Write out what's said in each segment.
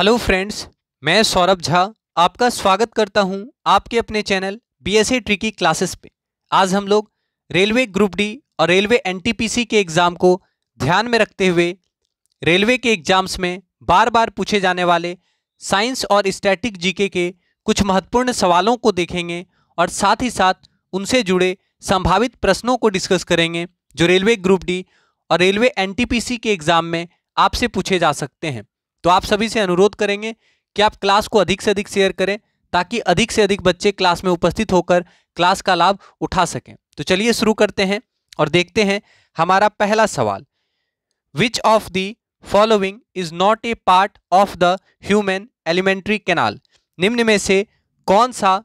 hello friends मैं सौरभ झा आपका स्वागत करता हूं आपके अपने चैनल बीएसए ट्रिकी क्लासेस पे आज हम लोग रेलवे ग्रुप डी और रेलवे एनटीपीसी के एग्ज़ाम को ध्यान में रखते हुए रेलवे के एग्ज़ाम्स में बार बार पूछे जाने वाले साइंस और स्टैटिक जीके के कुछ महत्वपूर्ण सवालों को देखेंगे और साथ ही साथ उनसे जुड़े संभावित प्रश्नों को डिस्कस करेंगे जो रेलवे ग्रुप डी और रेलवे एनटीपीसी के एग्ज़ाम में आपसे पूछे जा सकते हैं तो आप सभी से अनुरोध करेंगे कि आप क्लास को अधिक से अधिक शेयर करें ताकि अधिक से अधिक बच्चे क्लास में उपस्थित होकर क्लास का लाभ उठा सकें तो चलिए शुरू करते हैं और देखते हैं हमारा पहला सवाल which of the following is not a part of the human elementary canal निम्न में से कौन सा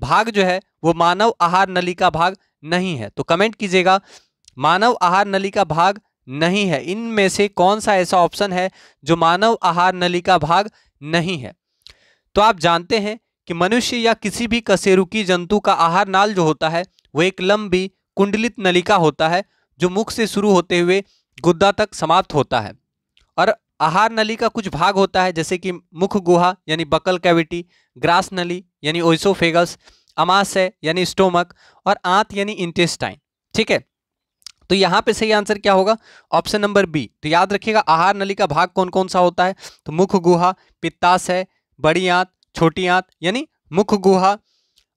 भाग जो है वो मानव आहार नली का भाग नहीं है तो कमेंट कीजिएगा मानव आहार नली का भाग नहीं है इनमें से कौन सा ऐसा ऑप्शन है जो मानव आहार नली का भाग नहीं है तो आप जानते हैं कि मनुष्य या किसी भी कसेरुकी जंतु का आहार नाल जो होता है वो एक लंबी कुंडलित नलिका होता है जो मुख से शुरू होते हुए गुद्दा तक समाप्त होता है और आहार नली का कुछ भाग होता है जैसे कि मुख गुहा यानी बकल कैविटी ग्रास नली यानी ओइसोफेगस अमाशय यानी स्टोमक और आंत यानी इंटेस्टाइन ठीक है तो यहाँ पे सही आंसर क्या होगा ऑप्शन नंबर बी तो याद रखिएगा आहार नली का भाग कौन कौन सा होता है तो मुख गुहा पित्ताशय बड़ी आंत छोटी आंत यानी मुख गुहा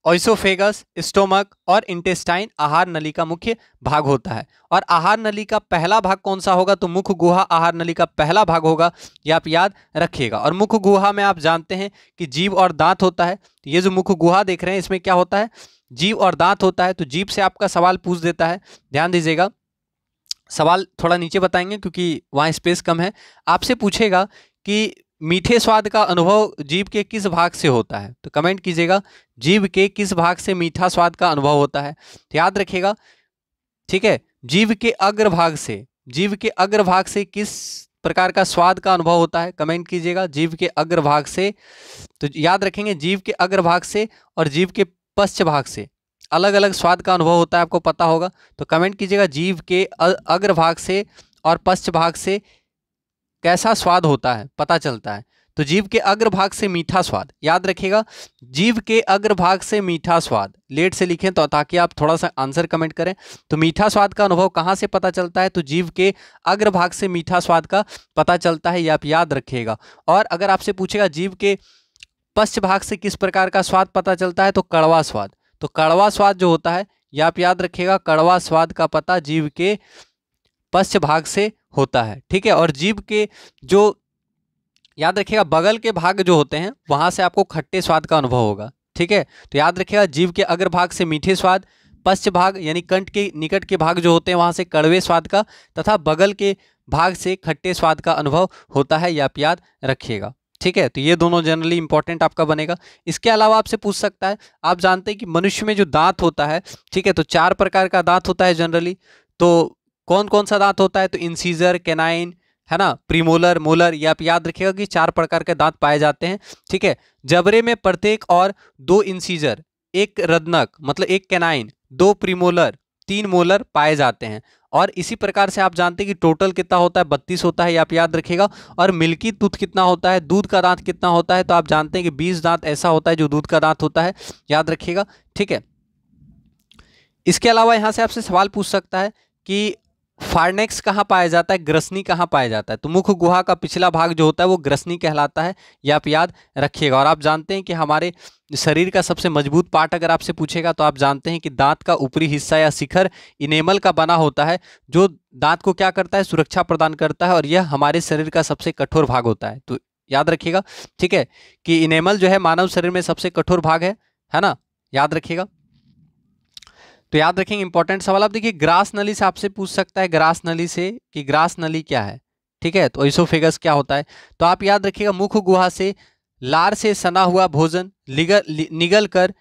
ओइसोफेगस स्टोमक और इंटेस्टाइन आहार नली का मुख्य भाग होता है और आहार नली का पहला भाग कौन सा होगा तो मुख गुहा आहार नली का पहला भाग होगा ये आप याद रखिएगा और मुख गुहा में आप जानते हैं कि जीव और दांत होता है तो ये जो मुख गुहा देख रहे हैं इसमें क्या होता है जीव और दांत होता है तो जीव से आपका सवाल पूछ देता है ध्यान दीजिएगा सवाल थोड़ा नीचे बताएंगे क्योंकि वहाँ स्पेस कम है आपसे पूछेगा कि मीठे स्वाद का अनुभव जीव के किस भाग से होता है तो कमेंट कीजिएगा जीव के किस भाग से मीठा स्वाद का अनुभव होता है तो याद रखिएगा ठीक है जीव के अग्रभाग से जीव के अग्रभाग से किस प्रकार का स्वाद का अनुभव होता है कमेंट कीजिएगा जीव के अग्रभाग से तो याद रखेंगे जीव के अग्रभाग से और जीव के पश्च भाग से अलग अलग स्वाद का अनुभव होता है आपको पता होगा तो कमेंट कीजिएगा जीव के अग्र भाग से और पश्च भाग से कैसा स्वाद होता है पता चलता है तो जीव के अग्र भाग से मीठा स्वाद याद रखिएगा जीव के अग्र भाग से मीठा स्वाद लेट से लिखें तो ताकि आप थोड़ा सा आंसर कमेंट करें तो मीठा स्वाद का अनुभव कहाँ से पता चलता है तो जीव के अग्र भाग से मीठा स्वाद का पता चलता है ये आप याद रखिएगा और अगर आपसे पूछेगा जीव के पश्च भाग से किस प्रकार का स्वाद पता चलता है तो कड़वा स्वाद तो कड़वा स्वाद जो होता है यह आप याद रखिएगा कड़वा स्वाद का पता जीव के पश्च भाग से होता है ठीक है और जीव के जो याद रखिएगा बगल के भाग जो होते हैं वहाँ से आपको खट्टे स्वाद का अनुभव होगा ठीक है तो याद रखिएगा जीव के अग्र भाग से मीठे स्वाद पश्च भाग यानी कंठ के निकट के भाग जो होते हैं वहाँ से कड़वे स्वाद का तथा बगल के भाग से खट्टे स्वाद का अनुभव होता है यह आप याद रखिएगा ठीक है तो ये दोनों जनरली इंपॉर्टेंट आपका बनेगा इसके अलावा आपसे पूछ सकता है आप जानते हैं कि मनुष्य में जो दांत होता है ठीक है तो चार प्रकार का दांत होता है जनरली तो कौन कौन सा दांत होता है तो इंसीजर केनाइन है ना प्रीमोलर मोलर ये आप याद रखिएगा कि चार प्रकार के दांत पाए जाते हैं ठीक है जबरे में प्रत्येक और दो इंसीजर एक रदनक मतलब एक केनाइन दो प्रीमोलर तीन मोलर पाए जाते हैं और इसी प्रकार से आप जानते हैं कि टोटल कितना होता है बत्तीस होता है ये आप याद रखिएगा और मिल्की दूध कितना होता है दूध का दांत कितना होता है तो आप जानते हैं कि बीस दांत ऐसा होता है जो दूध का दांत होता है याद रखिएगा ठीक है इसके अलावा यहाँ से आपसे सवाल पूछ सकता है कि फार्नेक्स कहाँ पाया जाता है ग्रसनी कहाँ पाया जाता है तो मुख्य गुहा का पिछला भाग जो होता है वो ग्रसनी कहलाता है ये आप याद रखिएगा और आप जानते हैं कि हमारे शरीर का सबसे मजबूत पार्ट अगर आपसे पूछेगा तो आप जानते हैं कि दांत का ऊपरी हिस्सा या शिखर इनेमल का बना होता है जो दांत को क्या करता है सुरक्षा प्रदान करता है और यह हमारे शरीर का सबसे कठोर भाग होता है तो याद रखिएगा ठीक है कि इनेमल जो है मानव शरीर में सबसे कठोर भाग है है ना याद रखिएगा तो याद रखेंगे इंपॉर्टेंट सवाल आप देखिए ग्रास नली से आपसे पूछ सकता है ग्रास नली से कि ग्रास नली क्या है ठीक है तो इसोफेगस क्या होता है तो आप याद रखिएगा मुख गुहा से लार से सना हुआ भोजन निगल कर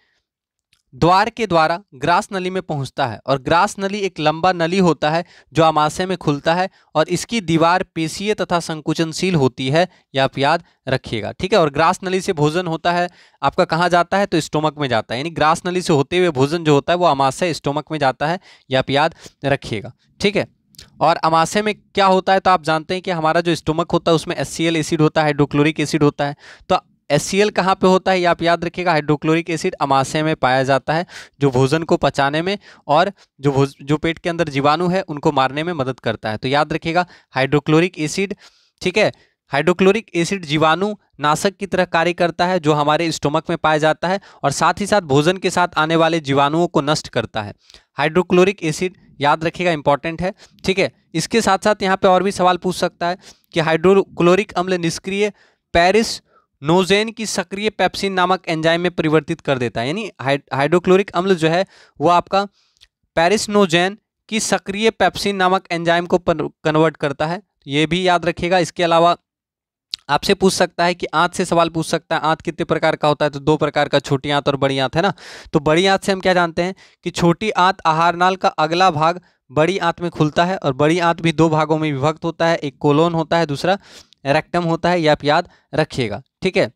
द्वार के द्वारा ग्रास नली में पहुंचता है और ग्रास नली एक लंबा नली होता है जो आमाशय में खुलता है और इसकी दीवार पेशीय तथा संकुचनशील होती है या आप याद रखिएगा ठीक है और ग्रास नली से भोजन होता है आपका कहाँ जाता है तो स्टोमक में जाता है यानी ग्रास नली से होते हुए भोजन जो होता है वो अमाशय स्टोमक में जाता है या आप याद रखिएगा ठीक है और अमाशय में क्या होता है तो आप जानते हैं कि हमारा जो स्टोमक होता है उसमें एस एसिड होता है हाइड्रोक्लोरिक एसिड होता है तो एस सी एल कहाँ पर होता है ये आप याद रखिएगा हाइड्रोक्लोरिक एसिड अमाशय में पाया जाता है जो भोजन को पचाने में और जो जो पेट के अंदर जीवाणु है उनको मारने में मदद करता है तो याद रखिएगा हाइड्रोक्लोरिक एसिड ठीक है हाइड्रोक्लोरिक एसिड जीवाणु नाशक की तरह कार्य करता है जो हमारे स्टोमक में पाया जाता है और साथ ही साथ भोजन के साथ आने वाले जीवाणुओं को नष्ट करता है हाइड्रोक्लोरिक एसिड याद रखिएगा इंपॉर्टेंट है ठीक है इसके साथ साथ यहाँ पे और भी सवाल पूछ सकता है कि हाइड्रोक्लोरिक अम्ल निष्क्रिय पेरिस नोजेन की सक्रिय पेप्सिन नामक एंजाइम में परिवर्तित कर देता है यानी हाइड्रोक्लोरिक अम्ल जो है वो आपका पेरिसनोजेन की सक्रिय पेप्सिन नामक एंजाइम को कन्वर्ट करता है ये भी याद रखिएगा इसके अलावा आपसे पूछ सकता है कि आंत से सवाल पूछ सकता है आंत कितने प्रकार का होता है तो दो प्रकार का छोटी आंत और बड़ी आंत है ना तो बड़ी आंत से हम क्या जानते हैं कि छोटी आँत आहार नाल का अगला भाग बड़ी आंत में खुलता है और बड़ी आंत भी दो भागों में विभक्त होता है एक कोलोन होता है दूसरा रेक्टम होता है यह आप याद रखिएगा ठीक है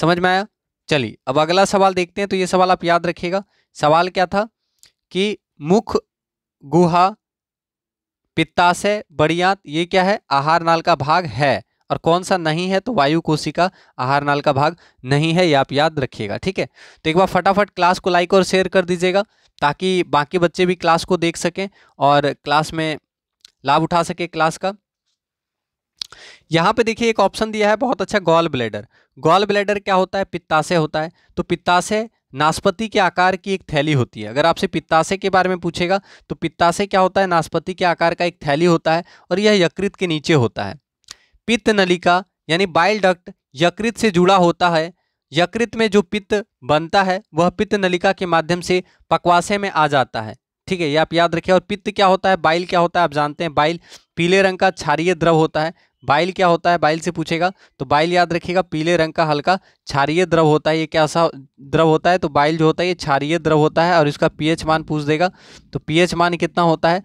समझ में आया चलिए अब अगला सवाल देखते हैं तो ये सवाल आप याद रखिएगा सवाल क्या था कि मुख गुहा पित्ताशय बड़ियात ये क्या है आहार नाल का भाग है और कौन सा नहीं है तो वायु कोशिका आहार नाल का भाग नहीं है ये आप याद रखिएगा ठीक है तो एक बार फटाफट क्लास को लाइक और शेयर कर दीजिएगा ताकि बाकी बच्चे भी क्लास को देख सकें और क्लास में लाभ उठा सके क्लास का यहाँ पे देखिए एक ऑप्शन दिया है बहुत अच्छा गॉल ब्लेडर गॉल ब्लेडर क्या होता है पित्ताशय होता है तो पित्ताशय नाशपति के आकार की एक थैली होती है अगर आपसे पित्ताशय के बारे में पूछेगा तो पित्ताशय क्या होता है नाशपति के आकार का एक थैली होता है और यह यकृत के नीचे होता है पित्त नलिका यानी बाइल डक्ट यकृत से जुड़ा होता है यकृत में जो पित्त बनता है वह पित्त नलिका के माध्यम से पकवासे में आ जाता है ठीक है ये आप याद रखिए और पित्त क्या होता है बाइल क्या होता है आप जानते हैं बाइल पीले रंग का क्षारीय द्रव होता है बाइल क्या होता है बाइल से पूछेगा तो बाइल याद रखिएगा पीले रंग का हल्का क्षारीय द्रव होता है ये क्या सा द्रव होता है तो बाइल जो होता है ये क्षारीय द्रव होता है और इसका पीएच मान पूछ देगा तो पीएच मान कितना होता है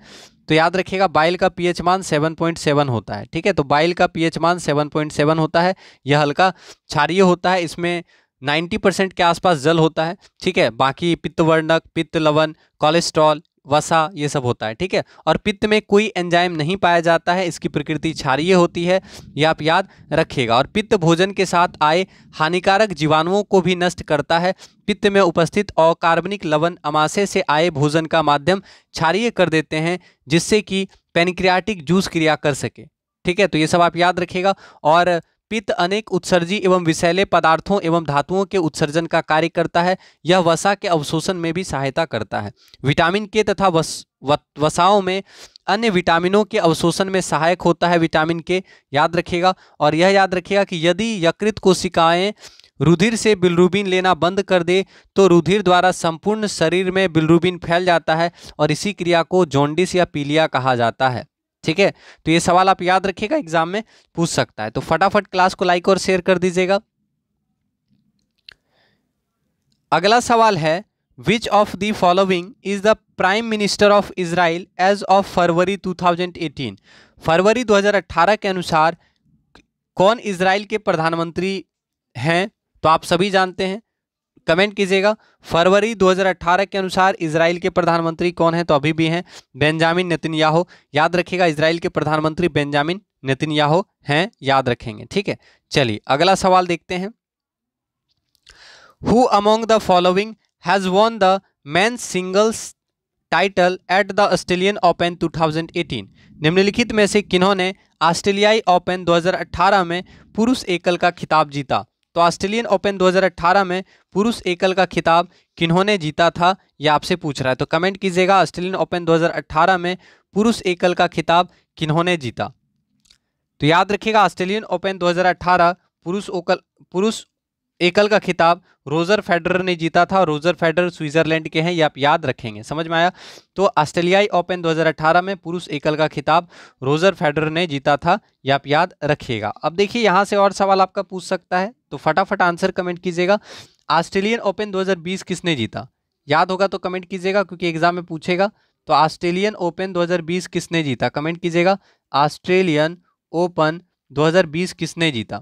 तो याद रखिएगा बाइल का पीएच मान 7.7 होता है ठीक है तो बाइल का पीएच मान 7.7 होता है यह हल्का क्षारीय होता है इसमें 90 परसेंट के आसपास जल होता है ठीक है बाकी पित्तवर्णक पित्त लवण कोलेस्ट्रॉल वसा ये सब होता है ठीक है और पित्त में कोई एंजाइम नहीं पाया जाता है इसकी प्रकृति क्षारीय होती है यह आप याद रखिएगा और पित्त भोजन के साथ आए हानिकारक जीवाणुओं को भी नष्ट करता है पित्त में उपस्थित अकार्बनिक लवण अमाशय से आए भोजन का माध्यम क्षारिय कर देते हैं जिससे कि पेनिक्रियाटिक जूस क्रिया कर सके ठीक है तो ये सब आप याद रखिएगा और पित्त अनेक उत्सर्जी एवं विषैले पदार्थों एवं धातुओं के उत्सर्जन का कार्य करता है यह वसा के अवशोषण में भी सहायता करता है विटामिन के तथा वस, व, वसाओं में अन्य विटामिनों के अवशोषण में सहायक होता है विटामिन के याद रखिएगा और यह याद रखिएगा कि यदि यकृत कोशिकाएं रुधिर से बिलरूबिन लेना बंद कर दे तो रुधिर द्वारा संपूर्ण शरीर में बिलरूबिन फैल जाता है और इसी क्रिया को जोंडिस या पीलिया कहा जाता है ठीक है तो ये सवाल आप याद रखिएगा एग्जाम में पूछ सकता है तो फटाफट क्लास को लाइक और शेयर कर दीजिएगा अगला सवाल है which of the following is the prime minister of Israel as of February 2018 फरवरी 2018 के अनुसार कौन इसराइल के प्रधानमंत्री हैं तो आप सभी जानते हैं कमेंट कीजिएगा फरवरी 2018 के अनुसार इसराइल के प्रधानमंत्री कौन है तो अभी भी हैं बेंजामिन नेतन्याहो याद रखिएगा इसराइल के प्रधानमंत्री बेंजामिन नेतन्याहो हैं याद रखेंगे ठीक है चलिए अगला सवाल देखते हैं who among the following has won the man singles title at the Australian open 2018 निम्नलिखित में से किन्होंने ऑस्ट्रेलियाई ओपन 2018 में पुरुष एकल का खिताब जीता तो ऑस्ट्रेलियन ओपन 2018 में पुरुष एकल का खिताब किन्होंने जीता था यह आपसे पूछ रहा है तो कमेंट कीजिएगा ऑस्ट्रेलियन ओपन 2018 में पुरुष एकल का खिताब किन्होंने जीता तो याद रखिएगा ऑस्ट्रेलियन ओपन 2018 पुरुष ओकल पुरुष एकल का खिताब रोजर फेडरर ने जीता था रोजर फेडरर स्विट्जरलैंड के हैं ये आप याद रखेंगे समझ में आया तो ऑस्ट्रेलियाई ओपन 2018 में पुरुष एकल का खिताब रोजर फेडरर ने जीता था ये आप याद रखिएगा अब देखिए यहाँ से और सवाल आपका पूछ सकता है तो फटाफट आंसर कमेंट कीजिएगा ऑस्ट्रेलियन ओपन दो किसने जीता याद होगा तो कमेंट कीजिएगा क्योंकि एग्जाम में पूछेगा तो ऑस्ट्रेलियन ओपन दो किसने जीता कमेंट कीजिएगा ऑस्ट्रेलियन ओपन 2020 किसने जीता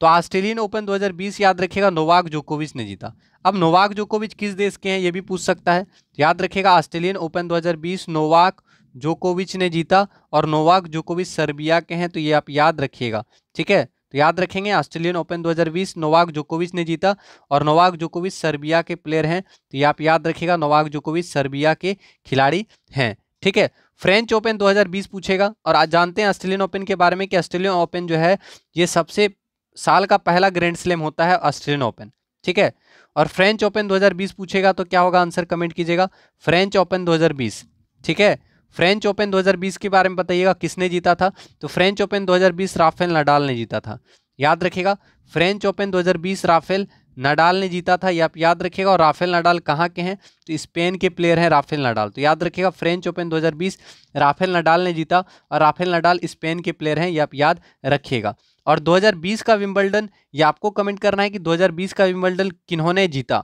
तो ऑस्ट्रेलियन ओपन 2020 याद रखेगा नोवाक जोकोविच ने जीता अब नोवाक जोकोविच किस देश के हैं ये भी पूछ सकता है याद रखेगा ऑस्ट्रेलियन ओपन 2020 नोवाक जोकोविच ने जीता और नोवाक जोकोविच सर्बिया के हैं तो ये आप याद रखिएगा ठीक है तो याद रखेंगे ऑस्ट्रेलियन ओपन 2020 नोवाक जोकोविच ने जीता और नोवाक जोकोविच सर्बिया के प्लेयर हैं तो ये आप याद रखिएगा नोवाक जोकोविच सर्बिया के खिलाड़ी हैं ठीक है फ्रेंच ओपन 2020 पूछेगा और आज जानते हैं ऑस्ट्रेलियन ओपन के बारे में कि ऑस्ट्रेलियन ओपन जो है ये सबसे साल का पहला ग्रैंड स्लैम होता है ऑस्ट्रेलियन ओपन ठीक है और फ्रेंच ओपन 2020 पूछेगा तो क्या होगा आंसर कमेंट कीजिएगा फ्रेंच ओपन 2020 ठीक है फ्रेंच ओपन 2020 के बारे में बताइएगा किसने जीता था तो फ्रेंच ओपन 2020 राफेल नडाल ने जीता था याद रखेगा फ्रेंच ओपन 2020 राफेल नडाल ने जीता था या याद रखिएगा और राफेल नडाल कहाँ के हैं तो स्पेन के प्लेयर हैं राफेल नडाल तो याद रखेगा फ्रेंच ओपन 2020 राफेल नडाल ने जीता और राफेल नडाल स्पेन के प्लेयर हैं या याद रखिएगा और 2020 का विम्बल्डन ये आपको कमेंट करना है कि 2020 का विम्बल्डन किन्होंने जीता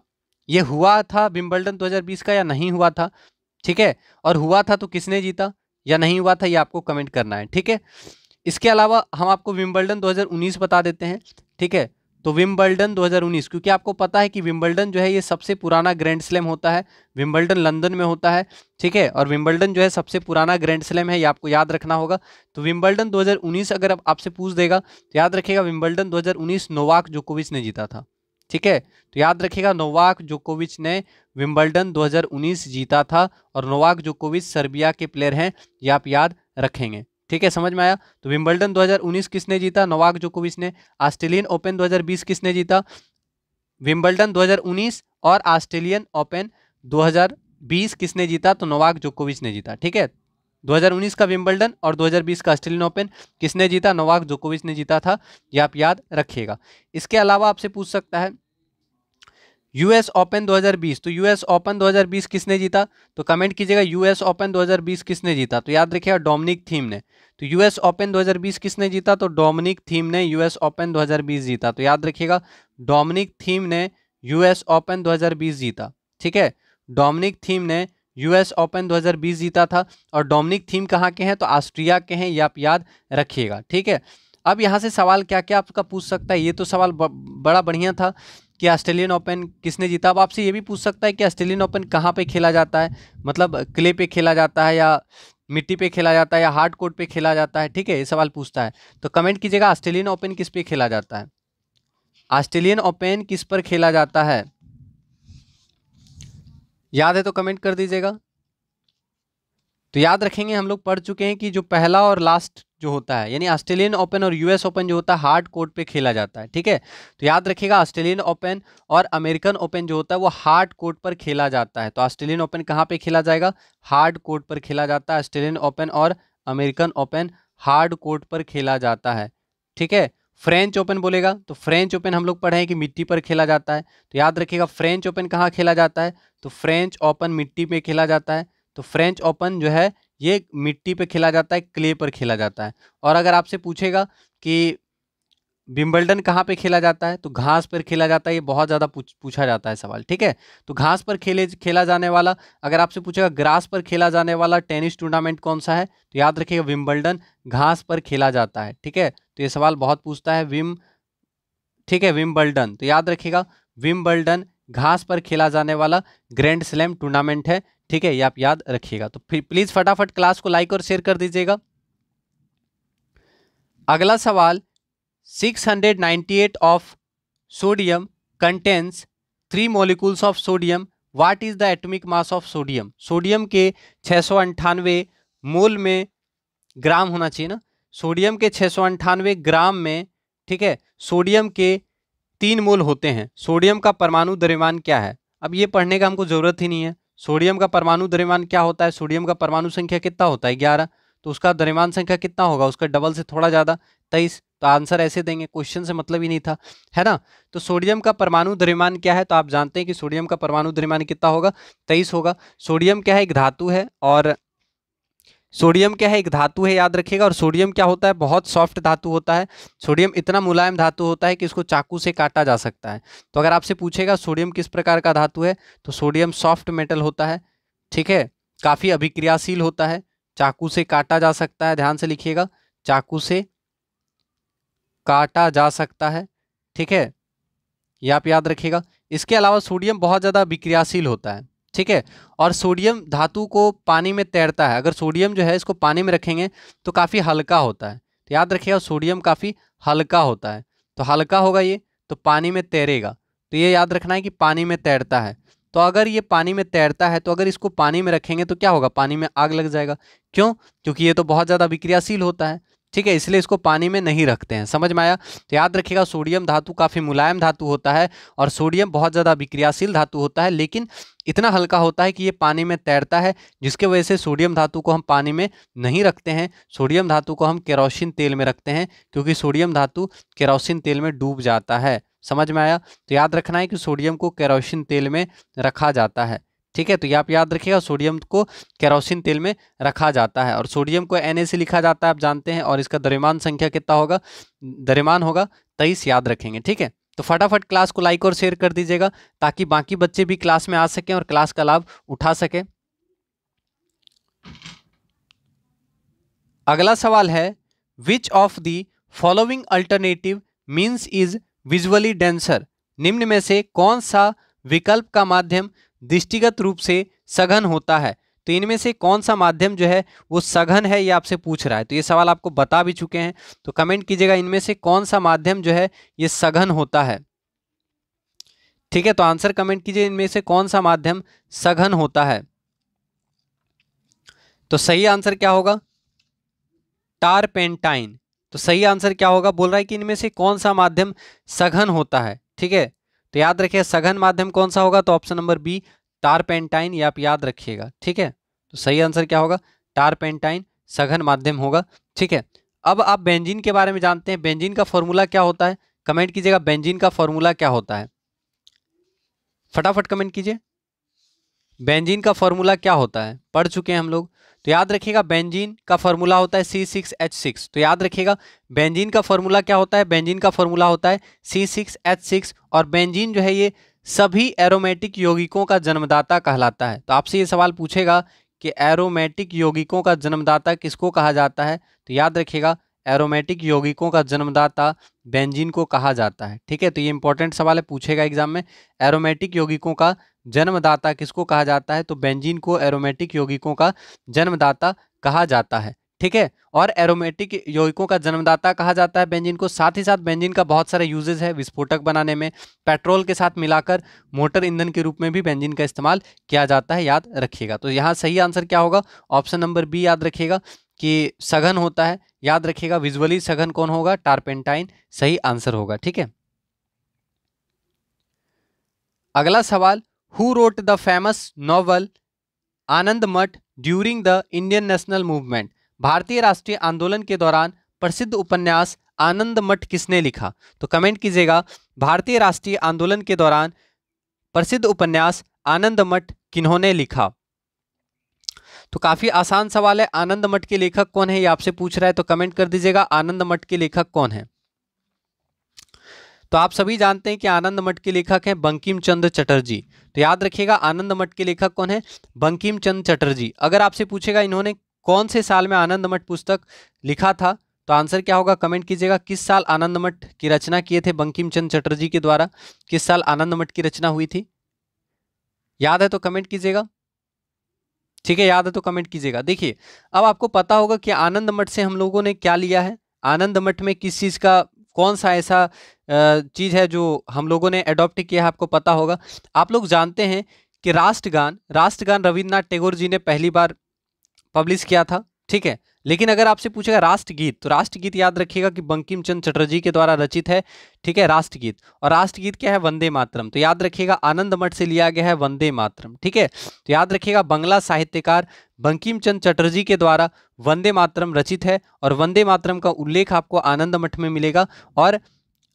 ये हुआ था विम्बल्डन 2020 का या नहीं हुआ था ठीक है और हुआ था तो किसने जीता या नहीं हुआ था ये आपको कमेंट करना है ठीक है इसके अलावा हम आपको विम्बल्डन 2019 बता देते हैं ठीक है तो विम्बल्डन 2019 क्योंकि आपको पता है कि विम्बल्डन जो है ये सबसे पुराना ग्रैंड स्लैम होता है विम्बल्डन लंदन में होता है ठीक है और विम्बल्डन जो है सबसे पुराना ग्रैंड स्लैम है ये आपको याद रखना होगा तो विम्बल्डन 2019 अगर आपसे पूछ देगा तो याद रखेगा विम्बल्डन 2019 नोवाक जोकोविच ने जीता था ठीक है तो याद रखिएगा नोवाक जोकोविच ने विम्बल्डन दो जीता था और नोवाक जोकोविच सर्बिया के प्लेयर हैं ये आप याद रखेंगे ठीक है समझ में आया तो विंबलडन 2019 किसने जीता नोवाक जोकोविच ने ऑस्ट्रेलियन ओपन 2020 किसने जीता विंबलडन 2019 और ऑस्ट्रेलियन ओपन 2020 किसने जीता तो नोवाक जोकोविच ने जीता ठीक है 2019 का विंबलडन और 2020 का ऑस्ट्रेलियन ओपन किसने जीता नोवाक जोकोविच ने जीता था ये आप याद रखिएगा इसके अलावा आपसे पूछ सकता है यूएस ओपन 2020 तो यूएस ओपन 2020 किसने जीता तो कमेंट कीजिएगा यूएस ओपन 2020 किसने जीता तो याद रखिएगा डोमिनिक थीम ने तो यूएस ओपन 2020 किसने जीता तो डोमिनिक थीम ने यूएस ओपन 2020 जीता तो याद रखिएगा डोमिनिक थीम ने यूएस ओपन 2020 जीता ठीक है डोमिनिक थीम ने यूएस ओपन 2020 जीता था और डोमिनिक थीम कहाँ के हैं तो ऑस्ट्रिया के हैं ये आप याद रखिएगा ठीक है अब यहाँ से सवाल क्या क्या आपका पूछ सकता है ये तो सवाल बड़ा बढ़िया था कि ऑस्ट्रेलियन ओपन किसने जीता अब आपसे ये भी पूछ सकता है कि ऑस्ट्रेलियन ओपन कहाँ पे खेला जाता है मतलब क्ले पे खेला जाता है या मिट्टी पे खेला जाता है या हार्ड कोर्ट पे खेला जाता है ठीक है ये सवाल पूछता है तो कमेंट कीजिएगा ऑस्ट्रेलियन ओपन किस पे खेला जाता है ऑस्ट्रेलियन ओपन किस पर खेला जाता है याद है तो कमेंट कर दीजिएगा तो याद रखेंगे हम लोग पढ़ चुके हैं कि जो पहला और लास्ट जो होता है यानी ऑस्ट्रेलियन ओपन और यूएस ओपन जो होता है हार्ड कोर्ट पे खेला जाता है ठीक है तो याद रखिएगा ऑस्ट्रेलियन ओपन और अमेरिकन ओपन जो होता है वो हार्ड कोर्ट पर खेला जाता है तो ऑस्ट्रेलियन ओपन कहाँ पे खेला जाएगा हार्ड कोर्ट पर खेला जाता है ऑस्ट्रेलियन ओपन और अमेरिकन ओपन हार्ड कोर्ट पर खेला जाता है ठीक है फ्रेंच ओपन बोलेगा तो फ्रेंच ओपन हम लोग पढ़े हैं कि मिट्टी पर खेला जाता है तो याद रखिएगा फ्रेंच ओपन कहाँ खेला जाता है तो फ्रेंच ओपन मिट्टी पर खेला जाता है तो फ्रेंच ओपन जो है ये मिट्टी पे खेला जाता है क्ले पर खेला जाता है और अगर आपसे पूछेगा कि विम्बल्डन कहाँ पे खेला जाता है तो घास पर खेला जाता है ये बहुत ज़्यादा पूछ पूछा जाता है सवाल ठीक है तो घास पर खेले खेला जाने वाला अगर आपसे पूछेगा ग्रास पर खेला जाने वाला टेनिस टूर्नामेंट कौन सा है तो याद रखिएगा विम्बल्डन घास पर खेला जाता है ठीक है तो ये सवाल बहुत पूछता है विम ठीक है विम्बल्डन तो याद रखिएगा विम्बल्डन घास पर खेला जाने वाला ग्रैंड स्लैम टूर्नामेंट है ठीक है ये आप याद रखिएगा तो प्लीज फटाफट क्लास को लाइक और शेयर कर दीजिएगा अगला सवाल 698 of sodium contains three molecules of sodium what is the atomic mass of sodium sodium के छः मोल में ग्राम होना चाहिए ना सोडियम के छः ग्राम में ठीक है सोडियम के तीन मोल होते हैं सोडियम का परमाणु द्रव्यमान क्या है अब ये पढ़ने का हमको ज़रूरत ही नहीं है सोडियम का परमाणु द्रव्यमान क्या होता है सोडियम का परमाणु संख्या कितना होता है ग्यारह तो उसका द्रव्यमान संख्या कितना होगा उसका डबल से थोड़ा ज़्यादा तेईस तो आंसर ऐसे देंगे क्वेश्चन से मतलब ही नहीं था है ना तो सोडियम का परमाणु द्रव्यमान क्या है तो आप जानते हैं कि सोडियम का परमाणु द्रव्यमान कितना होगा तेईस होगा सोडियम क्या है एक धातु है और सोडियम क्या है एक धातु है याद रखिएगा और सोडियम क्या होता है बहुत सॉफ्ट धातु होता है सोडियम इतना मुलायम धातु होता है कि इसको चाकू से काटा जा सकता है तो अगर आपसे पूछेगा सोडियम किस प्रकार का धातु है तो सोडियम सॉफ्ट मेटल होता है ठीक है काफ़ी अभिक्रियाशील होता है चाकू से काटा जा सकता है ध्यान से लिखिएगा चाकू से काटा जा सकता है ठीक है ये आप याद रखिएगा इसके अलावा सोडियम बहुत ज़्यादा विक्रियाशील होता है ठीक है और सोडियम धातु को पानी में तैरता है अगर सोडियम जो है इसको पानी में रखेंगे तो काफ़ी हल्का होता है तो याद रखिएगा सोडियम काफ़ी हल्का होता है तो हल्का होगा ये तो पानी में तैरेगा तो ये याद रखना है कि पानी में तैरता है तो अगर ये पानी में तैरता है तो अगर इसको पानी में रखेंगे तो क्या होगा पानी में आग लग जाएगा क्यों क्योंकि ये तो बहुत ज़्यादा विक्रियाशील होता है ठीक है इसलिए इसको पानी में नहीं रखते हैं समझ में आया तो याद रखिएगा सोडियम धातु काफ़ी मुलायम धातु होता है और सोडियम बहुत ज़्यादा विक्रियाशील धातु होता है लेकिन इतना हल्का होता है कि ये पानी में तैरता है जिसके वजह से सोडियम धातु को हम पानी में नहीं रखते हैं सोडियम धातु को हम केरोसिन तेल में रखते हैं क्योंकि सोडियम धातु केरोसिन तेल में डूब जाता है समझ में आया तो याद रखना है कि सोडियम को केरोसिन तेल में रखा जाता है ठीक है तो ये आप याद रखिएगा सोडियम को केरोसिन तेल में रखा जाता है और सोडियम को एन से लिखा जाता है आप जानते हैं और इसका दरिमान संख्या कितना होगा दरिमान होगा तेईस याद रखेंगे ठीक है तो फटाफट क्लास को लाइक और शेयर कर दीजिएगा ताकि बाकी बच्चे भी क्लास में आ सकें और क्लास का लाभ उठा सकें अगला सवाल है which of the following alternative means is visually denser निम्न में से कौन सा विकल्प का माध्यम दृष्टिगत रूप से सघन होता है तो इनमें से कौन सा माध्यम जो है वो सघन है ये आपसे पूछ रहा है तो ये सवाल आपको बता भी चुके हैं तो कमेंट कीजिएगा इनमें से कौन सा माध्यम जो है ये सघन होता है ठीक है तो आंसर कमेंट कीजिए इनमें से कौन सा माध्यम सघन होता है तो सही आंसर क्या होगा टारपेंटाइन तो सही आंसर क्या होगा बोल रहा है कि इनमें से कौन सा माध्यम सघन होता है ठीक है तो याद रखिए सघन माध्यम कौन सा होगा तो ऑप्शन नंबर बी टारपेंटाइन ये आप याद रखिएगा ठीक है तो सही आंसर क्या होगा टारपेंटाइन सघन माध्यम होगा ठीक है अब आप बेंजीन के बारे में जानते हैं बेंजीन का फॉर्मूला क्या होता है कमेंट कीजिएगा बेंजीन का फॉर्मूला क्या होता है फटाफट कमेंट कीजिए बेंजीन का फॉर्मूला क्या होता है पढ़ चुके हैं हम लोग तो याद रखिएगा बेंजीन का फॉर्मूला होता है सी सिक्स एच सिक्स तो याद रखिएगा बेंजीन का फॉर्मूला क्या होता है बेंजीन का फॉर्मूला होता है सी सिक्स एच सिक्स और बेंजीन जो है ये सभी एरोमेटिक यौगिकों का जन्मदाता कहलाता है तो आपसे ये सवाल पूछेगा कि एरोमेटिक यौगिकों का जन्मदाता किसको कहा जाता है तो याद रखिएगा एरोमेटिक यौगिकों का जन्मदाता बेंजीन को कहा जाता है ठीक है तो ये इंपॉर्टेंट सवाल है पूछेगा एग्जाम में एरोमेटिक यौगिकों का जन्मदाता किसको कहा जाता है तो बेंजीन को एरोमेटिक यौगिकों का जन्मदाता कहा जाता है ठीक है और एरोमेटिक यौगिकों का जन्मदाता कहा जाता है बेंजीन को साथ ही साथ बेंजीन का बहुत सारे यूजेज है विस्फोटक बनाने में पेट्रोल के साथ मिलाकर मोटर ईंधन के रूप में भी बेंजीन का इस्तेमाल किया जाता है याद रखिएगा तो यहाँ सही आंसर क्या होगा ऑप्शन नंबर बी याद रखिएगा कि सघन होता है याद रखिएगा विजुअली सघन कौन होगा टारपेंटाइन सही आंसर होगा ठीक है अगला सवाल who wrote the famous novel Anand Math during the Indian national movement भारतीय राष्ट्रीय आंदोलन के दौरान प्रसिद्ध उपन्यास आनंद मठ किसने लिखा तो कमेंट कीजिएगा भारतीय राष्ट्रीय आंदोलन के दौरान प्रसिद्ध उपन्यास आनंद मठ किन्होंने लिखा तो काफ़ी आसान सवाल है आनंद मठ के लेखक कौन है ये आपसे पूछ रहा है तो कमेंट कर दीजिएगा आनंद मठ के लेखक कौन है तो आप सभी जानते हैं कि आनंद मठ के लेखक हैं बंकिम चंद चटर्जी तो याद रखिएगा आनंद मठ के लेखक कौन है बंकिम चंद चटर्जी अगर आपसे पूछेगा इन्होंने कौन से साल में आनंद मठ पुस्तक लिखा था तो आंसर क्या होगा कमेंट कीजिएगा किस साल आनंद मठ की रचना किए थे बंकिम चंद चटर्जी के द्वारा किस साल आनंद मठ की रचना हुई थी याद है तो कमेंट कीजिएगा ठीक है याद है तो कमेंट कीजिएगा देखिए अब आपको पता होगा कि आनंद मठ से हम लोगों ने क्या लिया है आनंद मठ में किस चीज़ का कौन सा ऐसा चीज़ है जो हम लोगों ने अडॉप्ट किया है आपको पता होगा आप लोग जानते हैं कि राष्ट्रगान राष्ट्रगान रविन्द्रनाथ टैगोर जी ने पहली बार पब्लिश किया था ठीक है लेकिन अगर आपसे पूछेगा राष्ट्रगीत तो राष्ट्रगीत याद रखिएगा कि बंकिम चंद चटर्जी के द्वारा रचित है ठीक है राष्ट्रगीत और राष्ट्रगीत क्या है वंदे मातरम तो याद रखिएगा आनंद मठ से लिया गया है वंदे मातरम ठीक है तो याद रखिएगा बंगला साहित्यकार बंकिम चंद चटर्जी के द्वारा वंदे मातरम रचित है और वंदे मातरम का उल्लेख आपको आनंद मठ में मिलेगा और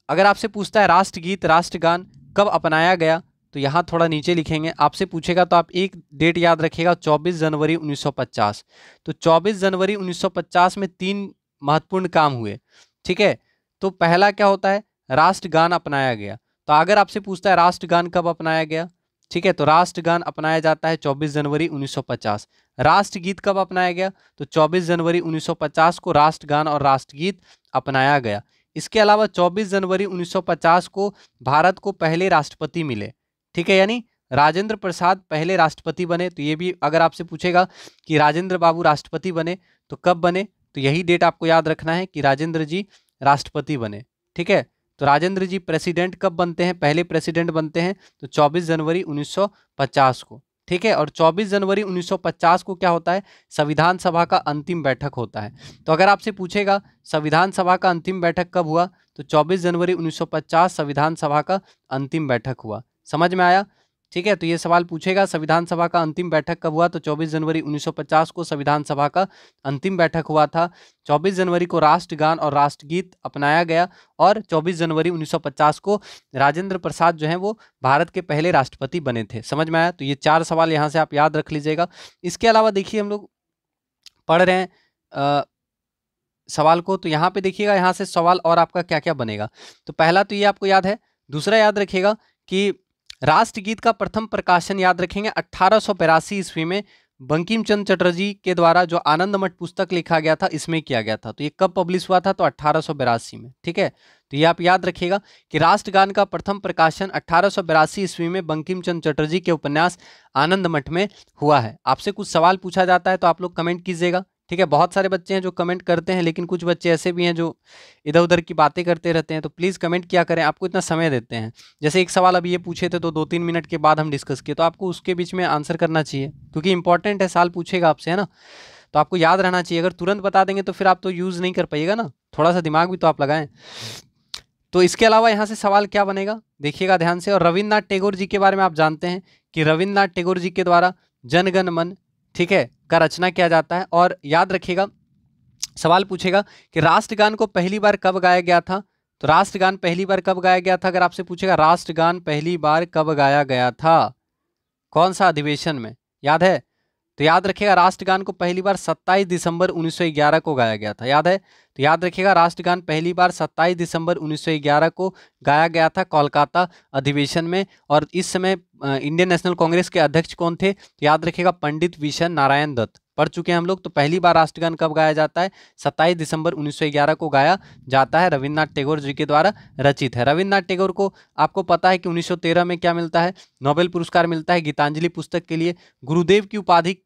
अगर आपसे पूछता है राष्ट्रगीत राष्ट्रगान कब अपनाया गया तो यहाँ थोड़ा नीचे लिखेंगे आपसे पूछेगा तो आप एक डेट याद रखिएगा 24 जनवरी 1950 तो 24 जनवरी 1950 में तीन महत्वपूर्ण काम हुए ठीक है तो पहला क्या होता है राष्ट्रगान अपनाया गया तो अगर आपसे पूछता है राष्ट्रगान कब अपनाया गया ठीक है तो राष्ट्रगान अपनाया जाता है 24 जनवरी 1950 राष्ट्रगीत कब अपनाया गया तो 24 जनवरी 1950 को राष्ट्रगान और राष्ट्रगीत अपनाया गया इसके अलावा 24 जनवरी 1950 को भारत को पहले राष्ट्रपति मिले ठीक है यानी राजेंद्र प्रसाद पहले राष्ट्रपति बने तो ये भी अगर आपसे पूछेगा कि राजेंद्र बाबू राष्ट्रपति बने तो कब बने तो यही डेट आपको याद रखना है कि राजेंद्र जी राष्ट्रपति बने ठीक है तो राजेंद्र जी प्रेसिडेंट कब बनते हैं पहले प्रेसिडेंट बनते हैं तो 24 जनवरी 1950 को ठीक है और 24 जनवरी 1950 को क्या होता है संविधान सभा का अंतिम बैठक होता है तो अगर आपसे पूछेगा संविधान सभा का अंतिम बैठक कब हुआ तो 24 जनवरी 1950 संविधान सभा का अंतिम बैठक हुआ समझ में आया ठीक है तो ये सवाल पूछेगा संविधान सभा का अंतिम बैठक कब हुआ तो 24 जनवरी 1950 को संविधान सभा का अंतिम बैठक हुआ था 24 जनवरी को राष्ट्रगान और राष्ट्रगीत अपनाया गया और 24 जनवरी 1950 को राजेंद्र प्रसाद जो है वो भारत के पहले राष्ट्रपति बने थे समझ में आया तो ये चार सवाल यहाँ से आप याद रख लीजिएगा इसके अलावा देखिए हम लोग पढ़ रहे हैं आ, सवाल को तो यहाँ पे देखिएगा यहाँ से सवाल और आपका क्या क्या बनेगा तो पहला तो ये आपको याद है दूसरा याद रखिएगा कि राष्ट्रगीत का प्रथम प्रकाशन याद रखेंगे अट्ठारह ईस्वी में बंकिम चंद चटर्जी के द्वारा जो आनंद मठ पुस्तक लिखा गया था इसमें किया गया था तो ये कब पब्लिश हुआ था तो अट्ठारह में ठीक है तो ये आप याद रखिएगा कि राष्ट्रगान का प्रथम प्रकाशन अट्ठारह ईस्वी में बंकिम चंद चटर्जी के उपन्यास आनंद मठ में हुआ है आपसे कुछ सवाल पूछा जाता है तो आप लोग कमेंट कीजिएगा ठीक है बहुत सारे बच्चे हैं जो कमेंट करते हैं लेकिन कुछ बच्चे ऐसे भी हैं जो इधर उधर की बातें करते रहते हैं तो प्लीज़ कमेंट क्या करें आपको इतना समय देते हैं जैसे एक सवाल अब ये पूछे थे तो दो तीन मिनट के बाद हम डिस्कस किए तो आपको उसके बीच में आंसर करना चाहिए क्योंकि इंपॉर्टेंट है साल पूछेगा आपसे है ना तो आपको याद रहना चाहिए अगर तुरंत बता देंगे तो फिर आप तो यूज़ नहीं कर पाइएगा ना थोड़ा सा दिमाग भी तो आप लगाएं तो इसके अलावा यहाँ से सवाल क्या बनेगा देखिएगा ध्यान से और रविन्द्रनाथ टेगोर जी के बारे में आप जानते हैं कि रविन्द्रनाथ टेगोर जी के द्वारा जनगण मन ठीक है का रचना किया जाता है और याद रखिएगा सवाल पूछेगा कि राष्ट्रगान को पहली बार कब गाया गया था तो राष्ट्रगान पहली बार कब गाया गया था अगर आपसे पूछेगा राष्ट्रगान पहली बार कब गाया गया था कौन सा अधिवेशन में याद है तो याद रखिएगा राष्ट्रगान को पहली बार 27 दिसंबर 1911 को गाया गया था याद है तो याद रखिएगा राष्ट्रगान पहली बार 27 दिसंबर 1911 को गाया गया था कोलकाता अधिवेशन में और इस समय इंडियन नेशनल कांग्रेस के अध्यक्ष कौन थे तो याद रखिएगा पंडित विशन नारायण दत्त पढ़ चुके हैं हम लोग तो पहली बार राष्ट्रगान कब गाया जाता है सत्ताईस दिसंबर 1911 को गाया जाता है रविन्द्रनाथ टैगोर जी के द्वारा रचित है रविन्द्रनाथ टैगोर को आपको पता है कि 1913 में क्या मिलता है नोबेल पुरस्कार मिलता है गीतांजलि पुस्तक के लिए गुरुदेव की उपाधि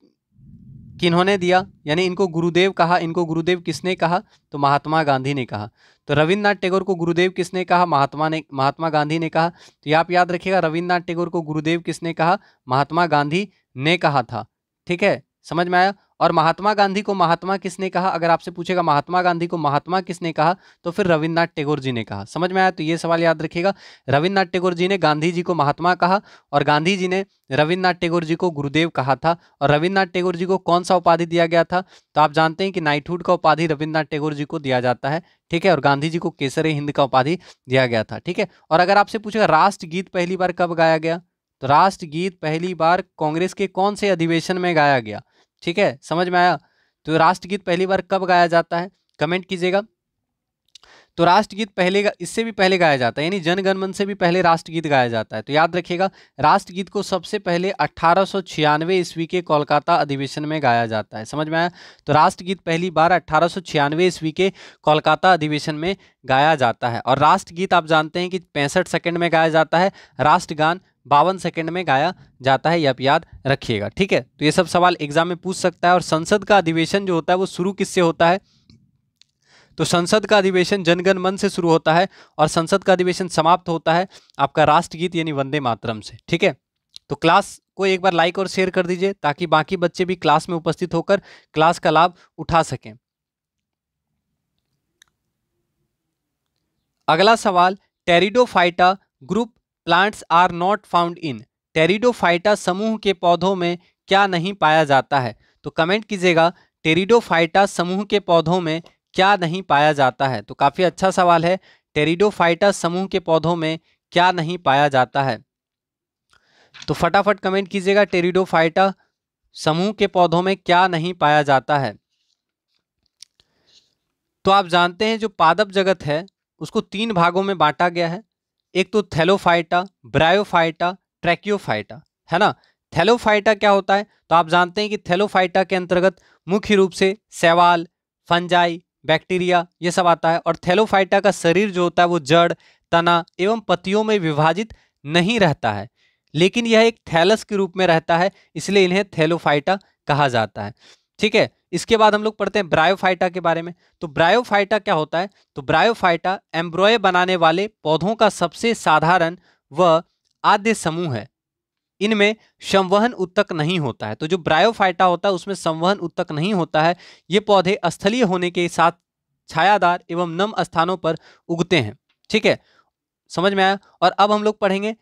किन्होंने दिया यानी इनको गुरुदेव कहा इनको गुरुदेव किसने कहा तो महात्मा गांधी ने कहा तो रविन्द्रनाथ टैगोर को गुरुदेव किसने कहा महात्मा ने महात्मा गांधी ने कहा तो ये आप याद रखिएगा रविन्द्रनाथ टैगोर को गुरुदेव किसने कहा महात्मा गांधी ने कहा था ठीक है समझ में आया और महात्मा गांधी को महात्मा किसने कहा अगर आपसे पूछेगा महात्मा गांधी को महात्मा किसने कहा तो फिर रविन्द्रनाथ टैगोर जी ने कहा समझ में आया तो ये सवाल याद रखिएगा रविन्द्रनाथ टैगोर जी ने गांधी जी को महात्मा कहा और गांधी जी ने रविन्द्रनाथ टैगोर जी को गुरुदेव कहा था और रविन्द्रनाथ टैगोर जी को कौन सा उपाधि दिया गया था तो आप जानते हैं कि नाइटहुड का उपाधि रविन्द्रनाथ टैगोर जी को दिया जाता है ठीक है और गांधी जी को केसर हिंद का उपाधि दिया गया था ठीक है और अगर आपसे पूछेगा राष्ट्र गीत पहली बार कब गाया गया तो राष्ट्रगीत पहली बार कांग्रेस के कौन से अधिवेशन में गाया गया ठीक है समझ में आया तो राष्ट्रगीत पहली बार कब गाया जाता है कमेंट कीजिएगा तो राष्ट्रगीत पहले इससे भी पहले गाया जाता है यानी जनगणमन से भी पहले राष्ट्रगीत गाया जाता है तो याद रखिएगा राष्ट्रगीत को सबसे पहले अट्ठारह ईस्वी के कोलकाता अधिवेशन में गाया जाता है समझ में आया तो राष्ट्रगीत पहली बार अट्ठारह ईस्वी के कोलकाता अधिवेशन में गाया जाता है और राष्ट्रगीत आप जानते हैं कि पैंसठ सेकेंड में गाया जाता है राष्ट्रगान बावन सेकंड में गाया जाता है यह आप याद रखिएगा ठीक है तो ये सब सवाल एग्जाम में पूछ सकता है और संसद का अधिवेशन जो होता है वो शुरू किससे होता है तो संसद का अधिवेशन जनगण मन से शुरू होता है और संसद का अधिवेशन समाप्त होता है आपका राष्ट्रगीत यानी वंदे मातरम से ठीक है तो क्लास को एक बार लाइक और शेयर कर दीजिए ताकि बाकी बच्चे भी क्लास में उपस्थित होकर क्लास का लाभ उठा सकें अगला सवाल pteridophyta group plants are not found in pteridophyta समूह के पौधों में क्या नहीं पाया जाता है तो कमेंट कीजिएगा टेरिडोफाइटा समूह के पौधों में क्या नहीं पाया जाता है तो काफ़ी अच्छा सवाल है टेरिडोफाइटा समूह के पौधों में क्या नहीं पाया जाता है तो फटाफट कमेंट कीजिएगा टेरिडोफाइटा समूह के पौधों में क्या नहीं पाया जाता है तो आप जानते हैं जो पादप जगत है उसको तीन भागों में बांटा गया है एक तो थैलोफाइटा ब्रायोफाइटा ट्रैक्योफाइटा है ना थैलोफाइटा क्या होता है तो आप जानते हैं कि थैलोफाइटा के अंतर्गत मुख्य रूप से सेवाल फंजाई बैक्टीरिया ये सब आता है और थैलोफाइटा का शरीर जो होता है वो जड़ तना एवं पतियों में विभाजित नहीं रहता है लेकिन यह एक थैलस के रूप में रहता है इसलिए इन्हें थैलोफाइटा कहा जाता है ठीक है इसके बाद हम लोग पढ़ते हैं ब्रायोफाइटा के बारे में तो ब्रायोफाइटा क्या होता है तो ब्रायोफाइटा एम्ब्रॉय बनाने वाले पौधों का सबसे साधारण व आद्य समूह है इनमें संवहन उत्तक नहीं होता है तो जो ब्रायोफाइटा होता है उसमें संवहन उत्तक नहीं होता है ये पौधे स्थलीय होने के साथ छायादार एवं नम स्थानों पर उगते हैं ठीक है समझ में आया और अब हम लोग पढ़ेंगे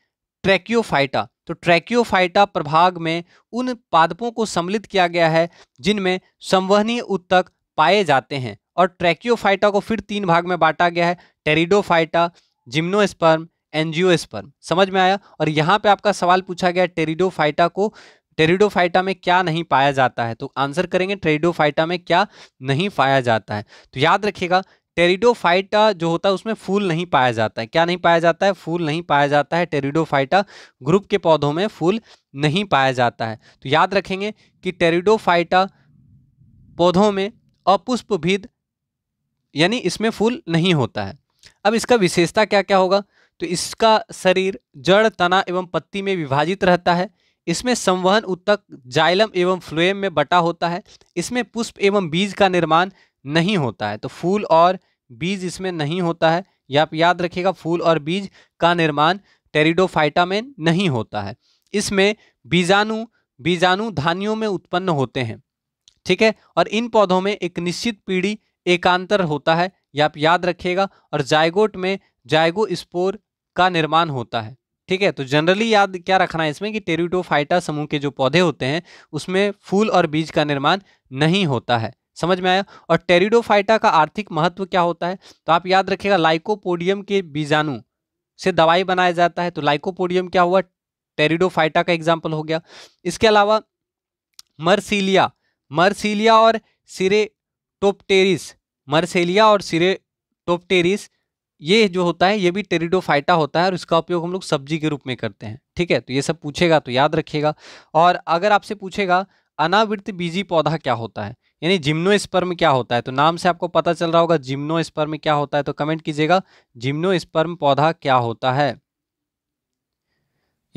ट्रैक्योफाइटा तो ट्रैक्योफाइटा प्रभाग में उन पादपों को सम्मिलित किया गया है जिनमें संवहनीय उत्तक पाए जाते हैं और ट्रैक्योफाइटा को फिर तीन भाग में बांटा गया है टेरिडोफाइटा जिम्नोस्पर्म एनजियोस्पर्म समझ में आया और यहाँ पे आपका सवाल पूछा गया टेरिडोफाइटा को टेरिडोफाइटा में क्या नहीं पाया जाता है तो आंसर करेंगे टेरिडोफाइटा में क्या नहीं पाया जाता है तो याद रखिएगा टेरिडोफाइटा जो होता है उसमें फूल नहीं पाया जाता है क्या नहीं पाया जाता है फूल नहीं पाया जाता है टेरिडोफाइटा ग्रुप के पौधों में फूल नहीं पाया जाता है तो याद रखेंगे कि टेरिडोफाइटा पौधों में अपुष्पभिद यानी इसमें फूल नहीं होता है अब इसका विशेषता क्या क्या होगा तो इसका शरीर जड़ तना एवं पत्ती में विभाजित रहता है इसमें संवहन उत्तक जाइलम एवं फ्लोएम में बटा होता है इसमें पुष्प एवं बीज का निर्माण नहीं होता है तो फूल और बीज इसमें नहीं होता है या आप याद रखिएगा फूल और बीज का निर्माण टेरिडोफाइटा में नहीं होता है इसमें बीजाणु बीजाणु धानियों में उत्पन्न होते हैं ठीक है और इन पौधों में एक निश्चित पीढ़ी एकांतर होता है या आप याद रखिएगा और जायगोट में जायगो स्पोर का निर्माण होता है ठीक है तो जनरली याद क्या रखना है इसमें कि टेरिडोफाइटा समूह के जो पौधे होते हैं उसमें फूल और बीज का निर्माण नहीं होता है समझ में आया और टेरिडोफाइटा का आर्थिक महत्व क्या होता है तो आप याद रखिएगा लाइकोपोडियम के बीजाणु से दवाई बनाया जाता है तो लाइकोपोडियम क्या हुआ टेरिडोफाइटा का एग्जाम्पल हो गया इसके अलावा मर्सीलिया मरसीलिया और सिरे टोपटेरिस मरसेलिया और सिरे टोपटेरिस ये जो होता है ये भी टेरिडोफाइटा होता है और इसका उपयोग हम लोग सब्जी के रूप में करते हैं ठीक है तो ये सब पूछेगा तो याद रखिएगा और अगर आपसे पूछेगा अनावृत बीजी पौधा क्या होता है यानी जिम्नोस्पर्म क्या होता है तो नाम से आपको पता चल रहा होगा जिम्नोस्पर्म क्या होता है तो कमेंट कीजिएगा जिम्नोस्पर्म पौधा क्या होता है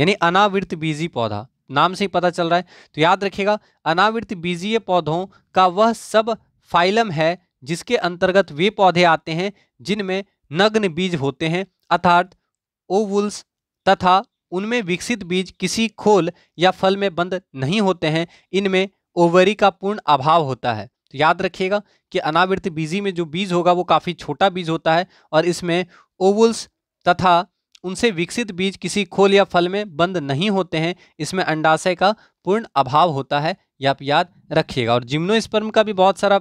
यानी अनावृत बीजी पौधा नाम से ही पता चल रहा है तो याद रखिएगा अनावृत बीजीय पौधों का वह सब फाइलम है जिसके अंतर्गत वे पौधे आते हैं जिनमें नग्न बीज होते हैं अर्थात ओवुल्स तथा उनमें विकसित बीज किसी खोल या फल में बंद नहीं होते हैं इनमें ओवरी का पूर्ण अभाव होता है तो याद रखिएगा कि अनावृत बीजी में जो बीज होगा वो काफ़ी छोटा बीज होता है और इसमें ओवल्स तथा उनसे विकसित बीज किसी खोल या फल में बंद नहीं होते हैं इसमें अंडाशय का पूर्ण अभाव होता है या आप याद रखिएगा और जिम्नोस्पर्म का भी बहुत सारा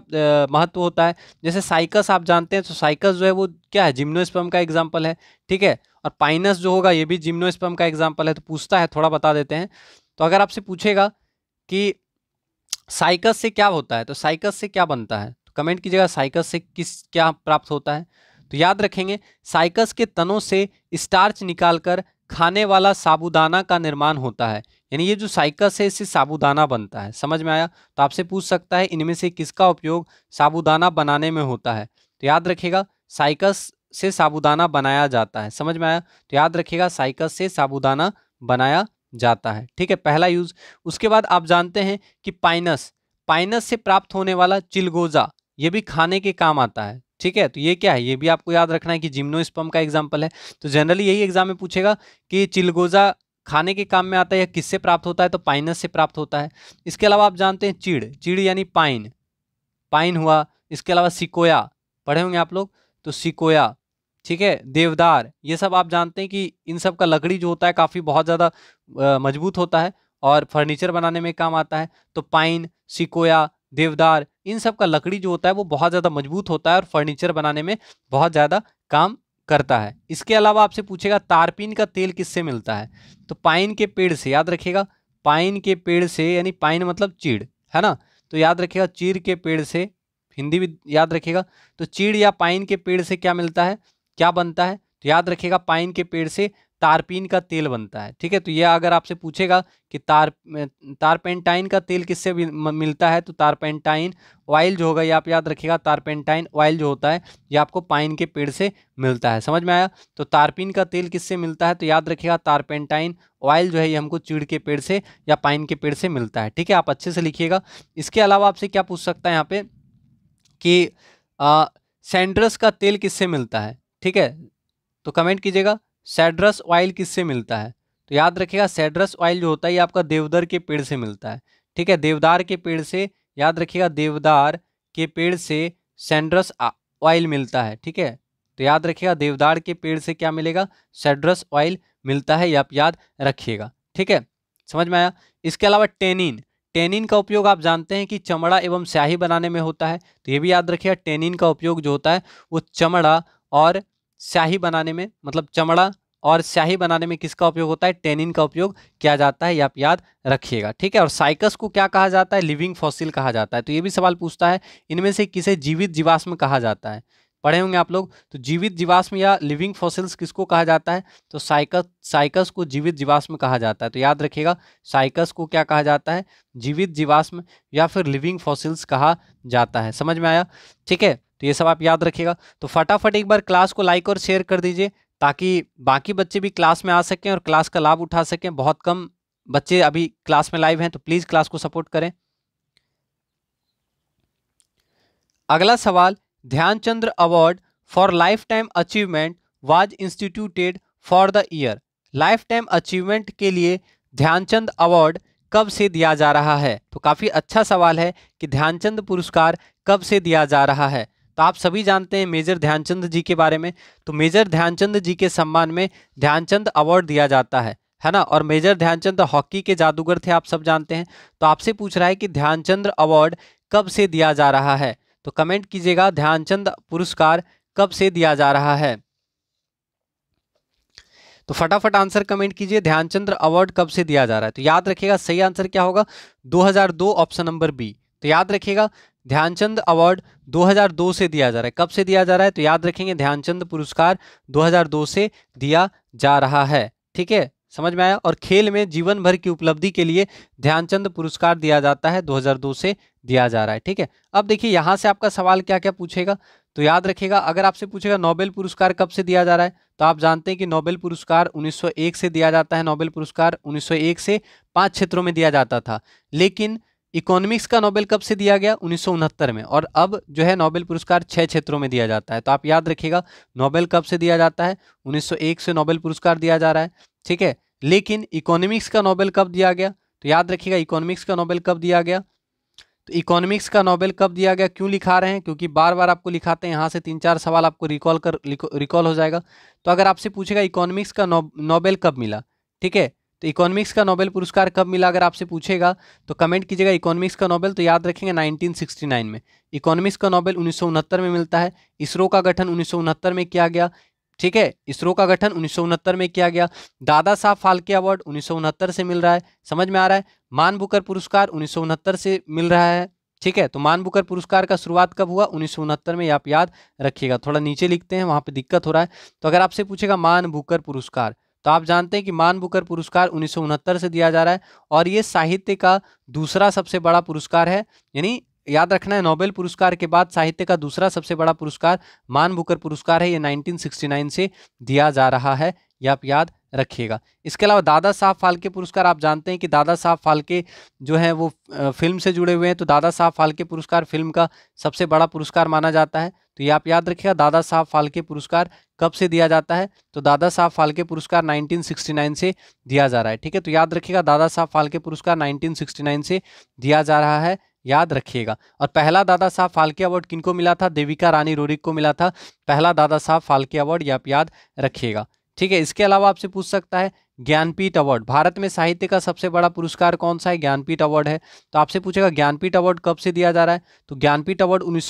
महत्व होता है जैसे साइकस आप जानते हैं तो साइकस जो है वो क्या है जिम्नोस्पर्म का एग्जाम्पल है ठीक है और पाइनस जो होगा ये भी जिम्नोस्पर्म का एग्जाम्पल है तो पूछता है थोड़ा बता देते हैं तो अगर आपसे पूछेगा कि साइकस से क्या होता है तो साइकस से क्या बनता है तो कमेंट कीजिएगा साइकस से किस क्या प्राप्त होता है तो याद रखेंगे साइकस के तनों से स्टार्च निकालकर खाने वाला साबुदाना का निर्माण होता है यानी ये जो साइकस है इससे साबुदाना बनता है समझ में आया तो आपसे पूछ सकता है इनमें से किसका उपयोग साबुदाना बनाने में होता है तो याद रखेगा साइकस से साबुदाना बनाया जाता है समझ में आया तो याद रखिएगा साइकल से साबुदाना बनाया जाता है ठीक है पहला यूज उसके बाद आप जानते हैं कि पाइनस पाइनस से प्राप्त होने वाला चिलगोजा ये भी खाने के काम आता है ठीक है तो ये क्या है ये भी आपको याद रखना है कि जिम्नोस्पम का एग्जाम्पल है तो जनरली यही एग्जाम में पूछेगा कि चिलगोजा खाने के काम में आता है या किससे प्राप्त होता है तो पाइनस से प्राप्त होता है इसके अलावा आप जानते हैं चिड़ चिड़ यानी पाइन पाइन हुआ इसके अलावा सिकोया पढ़े होंगे आप लोग तो सिकोया ठीक है देवदार ये सब आप जानते हैं कि इन सब का लकड़ी जो होता है काफ़ी बहुत ज़्यादा मजबूत होता है और फर्नीचर बनाने में काम आता है तो पाइन सिकोया देवदार इन सब का लकड़ी जो होता है वो बहुत ज़्यादा मजबूत होता है और फर्नीचर बनाने में बहुत ज़्यादा काम करता है इसके अलावा आपसे पूछेगा तारपीन का तेल किससे मिलता है तो पाइन के पेड़ से याद रखिएगा पाइन के पेड़ से यानी पाइन मतलब चीड़ है ना तो याद रखिएगा चीड़ के पेड़ से हिंदी भी याद रखिएगा तो चीड़ या पाइन के पेड़ से क्या मिलता है क्या बनता है तो याद रखिएगा पाइन के पेड़ से तारपीन का तेल बनता है ठीक है तो यह अगर आपसे पूछेगा कि तार तारपेंटाइन का तेल किससे मिलता है तो तारपेंटाइन ऑयल जो होगा ये आप याद रखिएगा तारपेंटाइन ऑयल जो होता है ये आपको पाइन के पेड़ से मिलता है समझ में आया तो तारपीन का तेल किससे मिलता है तो याद रखिएगा तारपेंटाइन ऑयल जो है ये हमको चीड़ के पेड़ से या पाइन के पेड़ से मिलता है ठीक है आप अच्छे से लिखिएगा इसके अलावा आपसे क्या पूछ सकता है यहाँ पर कि सेंड्रस का तेल किससे मिलता है ठीक है तो कमेंट कीजिएगा सेड्रस ऑयल किससे मिलता है तो याद रखिएगा सेड्रस ऑयल जो होता है ये आपका देवदार के पेड़ से मिलता है ठीक है देवदार के पेड़ से याद रखिएगा देवदार के पेड़ से सेंड्रस ऑयल मिलता है ठीक है तो याद रखिएगा देवदार के पेड़ से क्या मिलेगा सेड्रस ऑयल मिलता है ये आप याद रखिएगा ठीक है समझ में आया इसके अलावा टेनिन टेनिन का उपयोग आप जानते हैं कि चमड़ा एवं स्याही बनाने में होता है तो ये भी याद रखिएगा टेनिन का उपयोग जो होता है वो चमड़ा और स्याही बनाने में मतलब चमड़ा और स्याही बनाने में किसका उपयोग होता है टेनिन का उपयोग किया जाता है ये आप याद रखिएगा ठीक है और साइकस को क्या कहा जाता है लिविंग फॉसिल कहा जाता है तो ये भी सवाल पूछता है इनमें से किसे जीवित जीवाश्म कहा जाता है पढ़े होंगे आप लोग तो जीवित जीवाश्म या लिविंग फॉसिल्स किसको कहा जाता है तो साइकस साइकस को जीवित जीवाश्म कहा जाता है तो याद रखिएगा साइकस को क्या कहा जाता है जीवित जीवाश्म या फिर लिविंग फॉसिल्स कहा जाता है समझ में आया ठीक है तो ये सब आप याद रखिएगा तो फटाफट एक बार क्लास को लाइक और शेयर कर दीजिए ताकि बाकी बच्चे भी क्लास में आ सकें और क्लास का लाभ उठा सकें बहुत कम बच्चे अभी क्लास में लाइव हैं तो प्लीज़ क्लास को सपोर्ट करें अगला सवाल Dhyanchand award for lifetime achievement was instituted for the year lifetime achievement के लिए ध्यानचंद अवार्ड कब से दिया जा रहा है तो काफ़ी अच्छा सवाल है कि ध्यानचंद पुरस्कार कब से दिया जा रहा है तो आप सभी जानते हैं मेजर ध्यानचंद जी के बारे में तो मेजर ध्यानचंद जी के सम्मान में ध्यानचंद अवार्ड दिया जाता है है ना और मेजर ध्यानचंद हॉकी के जादूगर थे आप सब जानते हैं तो आपसे पूछ रहा है कि ध्यानचंद अवार्ड कब से दिया जा रहा है तो कमेंट कीजिएगा ध्यानचंद पुरस्कार कब से दिया जा रहा है तो फटाफट आंसर कमेंट कीजिए ध्यानचंद्र अवार्ड कब से दिया जा रहा है तो याद रखिएगा सही आंसर क्या होगा 2002 ऑप्शन नंबर बी तो याद रखिएगा ध्यानचंद अवार्ड 2002 से दिया जा रहा है कब से दिया जा रहा है तो याद रखेंगे ध्यानचंद पुरस्कार 2002 से दिया जा रहा है ठीक है समझ में आया और खेल में जीवन भर की उपलब्धि के लिए ध्यानचंद पुरस्कार दिया जाता है 2002 से दिया जा रहा है ठीक है अब देखिए यहाँ से आपका सवाल क्या क्या पूछेगा तो याद रखिएगा अगर आपसे पूछेगा नोबेल पुरस्कार कब से दिया जा रहा है तो आप जानते हैं कि नोबेल पुरस्कार 1901 से दिया जाता है नोबेल पुरस्कार 1901 से पांच क्षेत्रों में दिया जाता था लेकिन इकोनॉमिक्स का नोबेल कब से दिया गया उन्नीस में और अब जो है नोबेल पुरस्कार छः क्षेत्रों में दिया जाता है तो आप याद रखिएगा नोबेल कब से दिया जाता है 1901 से नोबेल पुरस्कार दिया जा रहा है ठीक है लेकिन इकोनॉमिक्स का नोबेल कब दिया गया तो याद रखिएगा इकोनॉमिक्स का नोबेल कब दिया गया तो इकोनॉमिक्स का नोबेल कब दिया गया क्यों लिखा रहे हैं क्योंकि बार बार आपको लिखाते हैं यहाँ से तीन चार सवाल आपको रिकॉल कर रिकॉल हो जाएगा तो अगर आपसे पूछेगा इकोनॉमिक्स का नोबेल कब मिला ठीक है तो इकोनॉमिक्स का नोबेल पुरस्कार कब मिला अगर आपसे पूछेगा तो कमेंट कीजिएगा इकोनॉमिक्स का नोबेल तो याद रखेंगे 1969 में इकोनॉमिक्स का नोबेल उन्नीस में मिलता है इसरो का गठन उन्नीस में किया गया ठीक है इसरो का गठन उन्नीस में किया गया दादा साहब फाल्के अवार्ड उन्नीस से मिल रहा है समझ में आ रहा है मान बुकर पुरस्कार उन्नीस से मिल रहा है ठीक है तो मान बुकर पुरस्कार का शुरुआत कब हुआ उन्नीस में आप याद रखिएगा थोड़ा नीचे लिखते हैं वहाँ पे दिक्कत हो रहा है तो अगर आपसे पूछेगा मान बुकर पुरस्कार तो आप जानते हैं कि मान बुकर पुरस्कार उन्नीस से दिया जा रहा है और ये साहित्य का दूसरा सबसे बड़ा पुरस्कार है यानी याद रखना है नोबेल पुरस्कार के बाद साहित्य का दूसरा सबसे बड़ा पुरस्कार मान बुकर पुरस्कार है ये 1969 से दिया जा रहा है ये आप याद रखिएगा इसके अलावा दादा साहब फाल्के पुरस्कार आप जानते हैं कि दादा साहब फाल्के जो है वो फिल्म से जुड़े हुए हैं तो दादा साहब फाल्के पुरस्कार फिल्म का सबसे बड़ा पुरस्कार माना जाता है तो ये आप याद रखिएगा दादा साहब फाल्के पुरस्कार कब से दिया जाता है तो दादा साहब फाल्के पुरस्कार 1969 से दिया जा रहा है ठीक है तो याद रखिएगा दादा साहब फाल्के पुरस्कार 1969 से दिया जा रहा है याद रखिएगा और पहला दादा साहब फाल्के अवार्ड किनको मिला था देविका रानी रोरिक को मिला था पहला दादा साहब फाल्के अवार्ड ये आप याद रखिएगा ठीक है इसके अलावा आपसे पूछ सकता है ज्ञानपीठ अवार्ड भारत में साहित्य का सबसे बड़ा पुरस्कार कौन सा है ज्ञानपीठ अवार्ड है तो आपसे पूछेगा ज्ञानपीठ अवार्ड कब से दिया जा रहा है तो ज्ञानपीठ अवार्ड उन्नीस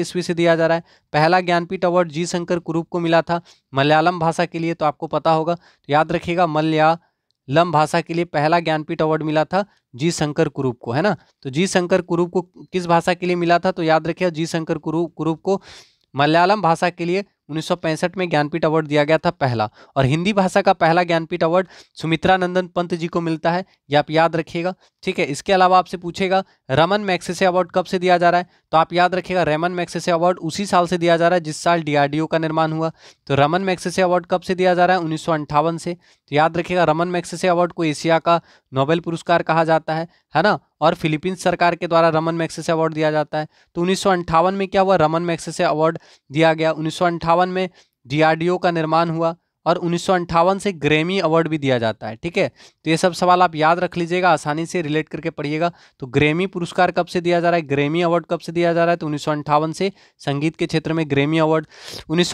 ईस्वी से दिया जा रहा है पहला ज्ञानपीठ अवार्ड जी शंकर कुरूप को मिला था मलयालम भाषा के लिए तो आपको पता होगा तो याद रखिएगा मलयालम भाषा के लिए पहला ज्ञानपीठ अवार्ड मिला था जी शंकर कुरूप को है ना तो जी शंकर कुरूप को किस भाषा के लिए मिला था तो याद रखिएगा जी शंकर कुरूप कुरूप को मलयालम भाषा के लिए उन्नीस में ज्ञानपीठ अवार्ड दिया गया था पहला और हिंदी भाषा का पहला ज्ञानपीठ अवार्ड सुमित्रा नंदन पंत जी को मिलता है ये आप याद रखिएगा ठीक है इसके अलावा आपसे पूछेगा रमन मैक्सेसे अवार्ड कब से दिया जा रहा है तो आप याद रखिएगा रेमन मैक्सेसे अवार्ड उसी साल से दिया जा रहा है जिस साल डी का निर्माण हुआ तो रमन मैक्सेसे अवार्ड कब से दिया जा रहा है उन्नीस से तो याद रखिएगा रमन मैक्सेसे अवार्ड को एशिया का नोबेल पुरस्कार कहा जाता है है ना और फिलीपींस सरकार के द्वारा रमन मैक्सेसे अवार्ड दिया जाता है तो उन्नीस में क्या हुआ रमन मैक्सेसे अवार्ड दिया गया उन्नीस में डीआरडीओ का निर्माण हुआ और उन्नीस से ग्रेमी अवार्ड भी दिया जाता है ठीक है तो ये सब सवाल आप याद रख लीजिएगा आसानी से रिलेट करके पढ़िएगा तो ग्रेमी पुरस्कार कब से दिया जा रहा है ग्रेमी अवार्ड कब से दिया जा रहा है तो उन्नीस से संगीत के क्षेत्र में ग्रेमी अवार्ड उन्नीस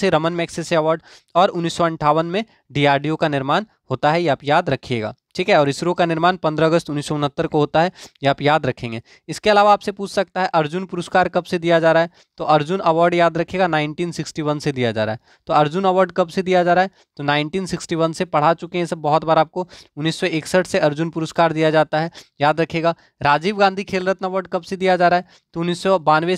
से रमन मैक्सेसे अवार्ड और उन्नीस में डी का निर्माण होता है ये आप याद रखिएगा ठीक है और इसरो का निर्माण 15 अगस्त उन्नीस को होता है ये आप याद रखेंगे इसके अलावा आपसे पूछ सकता है अर्जुन पुरस्कार कब से दिया जा रहा है तो अर्जुन अवार्ड याद रखेगा 1961 से दिया जा रहा है तो अर्जुन अवार्ड कब से दिया जा रहा है तो 1961 से पढ़ा चुके हैं सब बहुत बार आपको उन्नीस से अर्जुन पुरस्कार दिया जाता है याद रखेगा राजीव गांधी खेल रत्न अवार्ड कब से दिया जा रहा है तो उन्नीस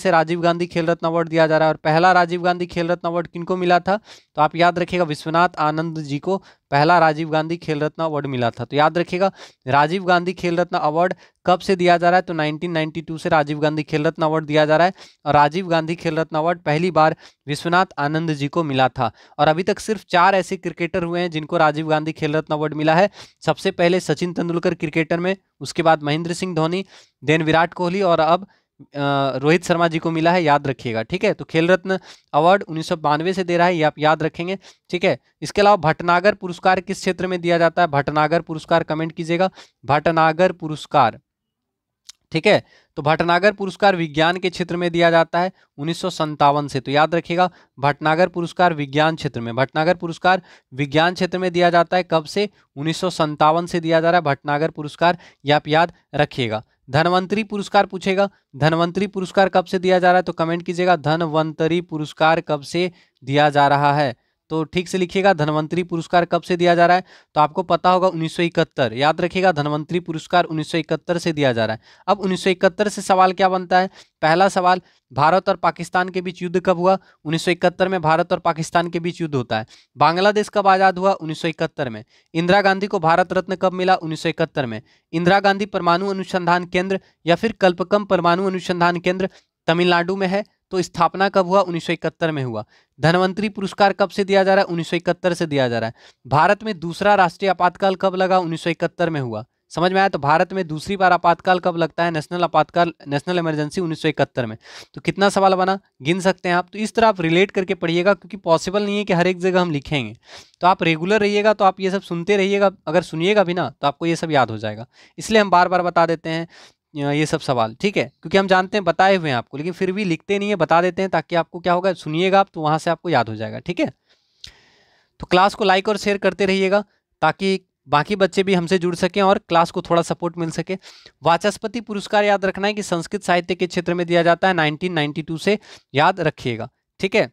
से राजीव गांधी खेल रत्न अवार्ड दिया जा रहा है और पहला राजीव गांधी खेल रत्न अवार्ड किनको मिला था तो आप याद रखेगा विश्वनाथ आनंद जी को पहला राजीव गांधी खेल रत्न अवार्ड मिला था तो याद याद रखिएगा राजीव गांधी खेल रत्न अवार्ड कब से दिया जा रहा है तो 1992 से राजीव गांधी खेल रत्न अवार्ड दिया जा रहा है और राजीव गांधी खेल रत्न अवार्ड पहली बार विश्वनाथ आनंद जी को मिला था और अभी तक सिर्फ चार ऐसे क्रिकेटर हुए हैं जिनको राजीव गांधी खेल रत्न अवार्ड मिला है सबसे पहले सचिन तेंदुलकर क्रिकेटर में उसके बाद महेंद्र सिंह धोनी देन विराट कोहली और अब रोहित शर्मा जी को मिला है याद रखिएगा ठीक है तो खेल रत्न अवार्ड उन्नीस से दे रहा है ये आप याद रखेंगे ठीक है इसके अलावा भटनागर पुरस्कार किस क्षेत्र में दिया जाता है भटनागर पुरस्कार कमेंट कीजिएगा भटनागर पुरस्कार ठीक है तो भटनागर पुरस्कार विज्ञान के क्षेत्र में दिया जाता है उन्नीस से तो याद रखिएगा भटनागर पुरस्कार विज्ञान क्षेत्र में भटनागर पुरस्कार विज्ञान क्षेत्र में दिया जाता है कब से उन्नीस से दिया जा रहा है भटनागर पुरस्कार ये आप याद रखिएगा धनवंतरी पुरस्कार पूछेगा धनवंतरी पुरस्कार कब से दिया जा रहा है तो कमेंट कीजिएगा धनवंतरी पुरस्कार कब से दिया जा रहा है तो ठीक से लिखिएगा धनवंतरी पुरस्कार कब से दिया जा रहा है तो आपको पता होगा उन्नीस याद रखिएगा धनवंतरी पुरस्कार उन्नीस से दिया जा रहा है अब उन्नीस से सवाल क्या बनता है पहला सवाल भारत और पाकिस्तान के बीच युद्ध कब हुआ उन्नीस में भारत और पाकिस्तान के बीच युद्ध होता है बांग्लादेश कब आज़ाद हुआ उन्नीस में इंदिरा गांधी को भारत रत्न कब मिला उन्नीस में इंदिरा गांधी परमाणु अनुसंधान केंद्र या फिर कल्पकम परमाणु अनुसंधान केंद्र तमिलनाडु में है तो स्थापना कब हुआ उन्नीस में हुआ धनवंतरी पुरस्कार कब से दिया जा रहा है उन्नीस से दिया जा रहा है भारत में दूसरा राष्ट्रीय आपातकाल कब लगा उन्नीस में हुआ समझ में आया तो भारत में दूसरी बार आपातकाल कब लगता है नेशनल आपातकाल नेशनल इमरजेंसी उन्नीस में तो कितना सवाल बना गिन सकते हैं आप तो इस तरह आप रिलेट करके पढ़िएगा क्योंकि पॉसिबल नहीं है कि हर एक जगह हम लिखेंगे तो आप रेगुलर रहिएगा तो आप ये सब सुनते रहिएगा अगर सुनिएगा भी ना तो आपको ये सब याद हो जाएगा इसलिए हम बार बार बता देते हैं ये सब सवाल ठीक है क्योंकि हम जानते हैं बताए हुए हैं आपको लेकिन फिर भी लिखते नहीं है बता देते हैं ताकि आपको क्या होगा सुनिएगा आप तो वहाँ से आपको याद हो जाएगा ठीक है तो क्लास को लाइक और शेयर करते रहिएगा ताकि बाकी बच्चे भी हमसे जुड़ सकें और क्लास को थोड़ा सपोर्ट मिल सके वाचस्पति पुरस्कार याद रखना है कि संस्कृत साहित्य के क्षेत्र में दिया जाता है 1992 से याद रखिएगा ठीक है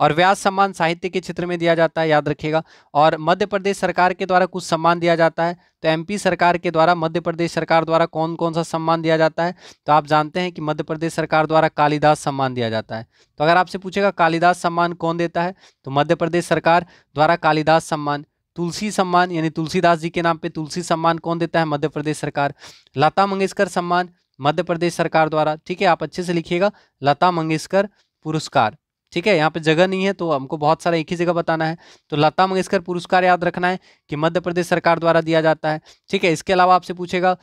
और व्यास सम्मान साहित्य के क्षेत्र में दिया जाता है याद रखिएगा और मध्य प्रदेश सरकार के द्वारा कुछ सम्मान दिया जाता है तो एमपी सरकार के द्वारा मध्य प्रदेश सरकार द्वारा कौन कौन सा सम्मान दिया जाता है तो आप जानते हैं कि मध्य प्रदेश सरकार द्वारा कालिदास सम्मान दिया जाता है तो अगर आपसे पूछेगा कालिदास सम्मान कौन देता है तो मध्य प्रदेश सरकार द्वारा कालिदास सम्मान तुलसी सम्मान यानी तुलसीदास जी के नाम पे तुलसी सम्मान कौन देता है मध्य प्रदेश सरकार लता मंगेशकर सम्मान मध्य प्रदेश सरकार द्वारा ठीक है आप अच्छे से लिखिएगा लता मंगेशकर पुरस्कार ठीक है यहाँ पे जगह नहीं है तो हमको बहुत सारा एक ही जगह बताना है तो लता मंगेशकर पुरस्कार याद रखना है कि मध्य प्रदेश सरकार द्वारा दिया जाता है ठीक है इसके अलावा आपसे पूछेगा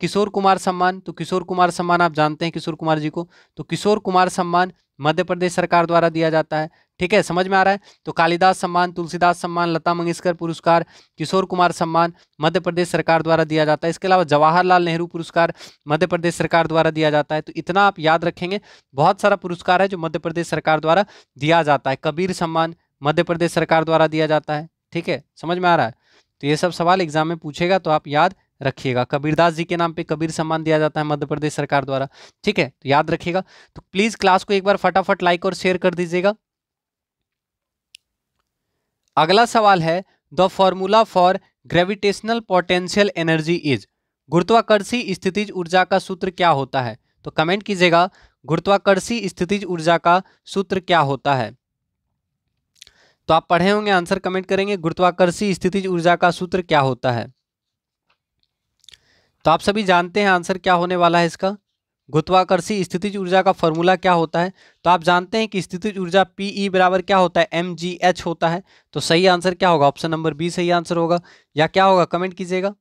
किशोर कुमार सम्मान तो किशोर कुमार सम्मान आप जानते हैं किशोर कुमार जी को तो किशोर कुमार सम्मान मध्य प्रदेश सरकार द्वारा दिया जाता है ठीक है समझ में आ रहा है तो कालिदास सम्मान तुलसीदास सम्मान लता मंगेशकर पुरस्कार किशोर कुमार सम्मान मध्य प्रदेश सरकार द्वारा दिया जाता है इसके अलावा जवाहरलाल नेहरू पुरस्कार मध्य प्रदेश सरकार द्वारा दिया जाता है तो इतना आप याद रखेंगे बहुत सारा पुरस्कार है जो मध्य प्रदेश सरकार द्वारा दिया जाता है कबीर सम्मान मध्य प्रदेश सरकार द्वारा दिया जाता है ठीक है समझ में आ रहा है तो ये सब सवाल एग्जाम में पूछेगा तो आप याद रखिएगा कबीरदास जी के नाम पे कबीर सम्मान दिया जाता है मध्य प्रदेश सरकार द्वारा ठीक है तो याद रखिएगा तो प्लीज़ क्लास को एक बार फटाफट लाइक और शेयर कर दीजिएगा अगला सवाल है the formula for gravitational potential energy is गुरुत्वाकर्षी स्थितिज ऊर्जा का सूत्र क्या होता है तो कमेंट कीजिएगा गुरुत्वाकर्षी स्थितिज ऊर्जा का सूत्र क्या होता है तो आप पढ़े होंगे आंसर कमेंट करेंगे गुरुत्वाकर्षी स्थितिज ऊर्जा का सूत्र क्या होता है तो आप सभी जानते हैं आंसर क्या होने वाला है इसका गुरुत्वाकर्षी स्थितिज ऊर्जा का फॉर्मूला क्या होता है तो आप जानते हैं कि स्थितिज ऊर्जा पी ई e बराबर क्या होता है एम जी एच होता है तो सही आंसर क्या होगा ऑप्शन नंबर बी सही आंसर होगा या क्या होगा कमेंट कीजिएगा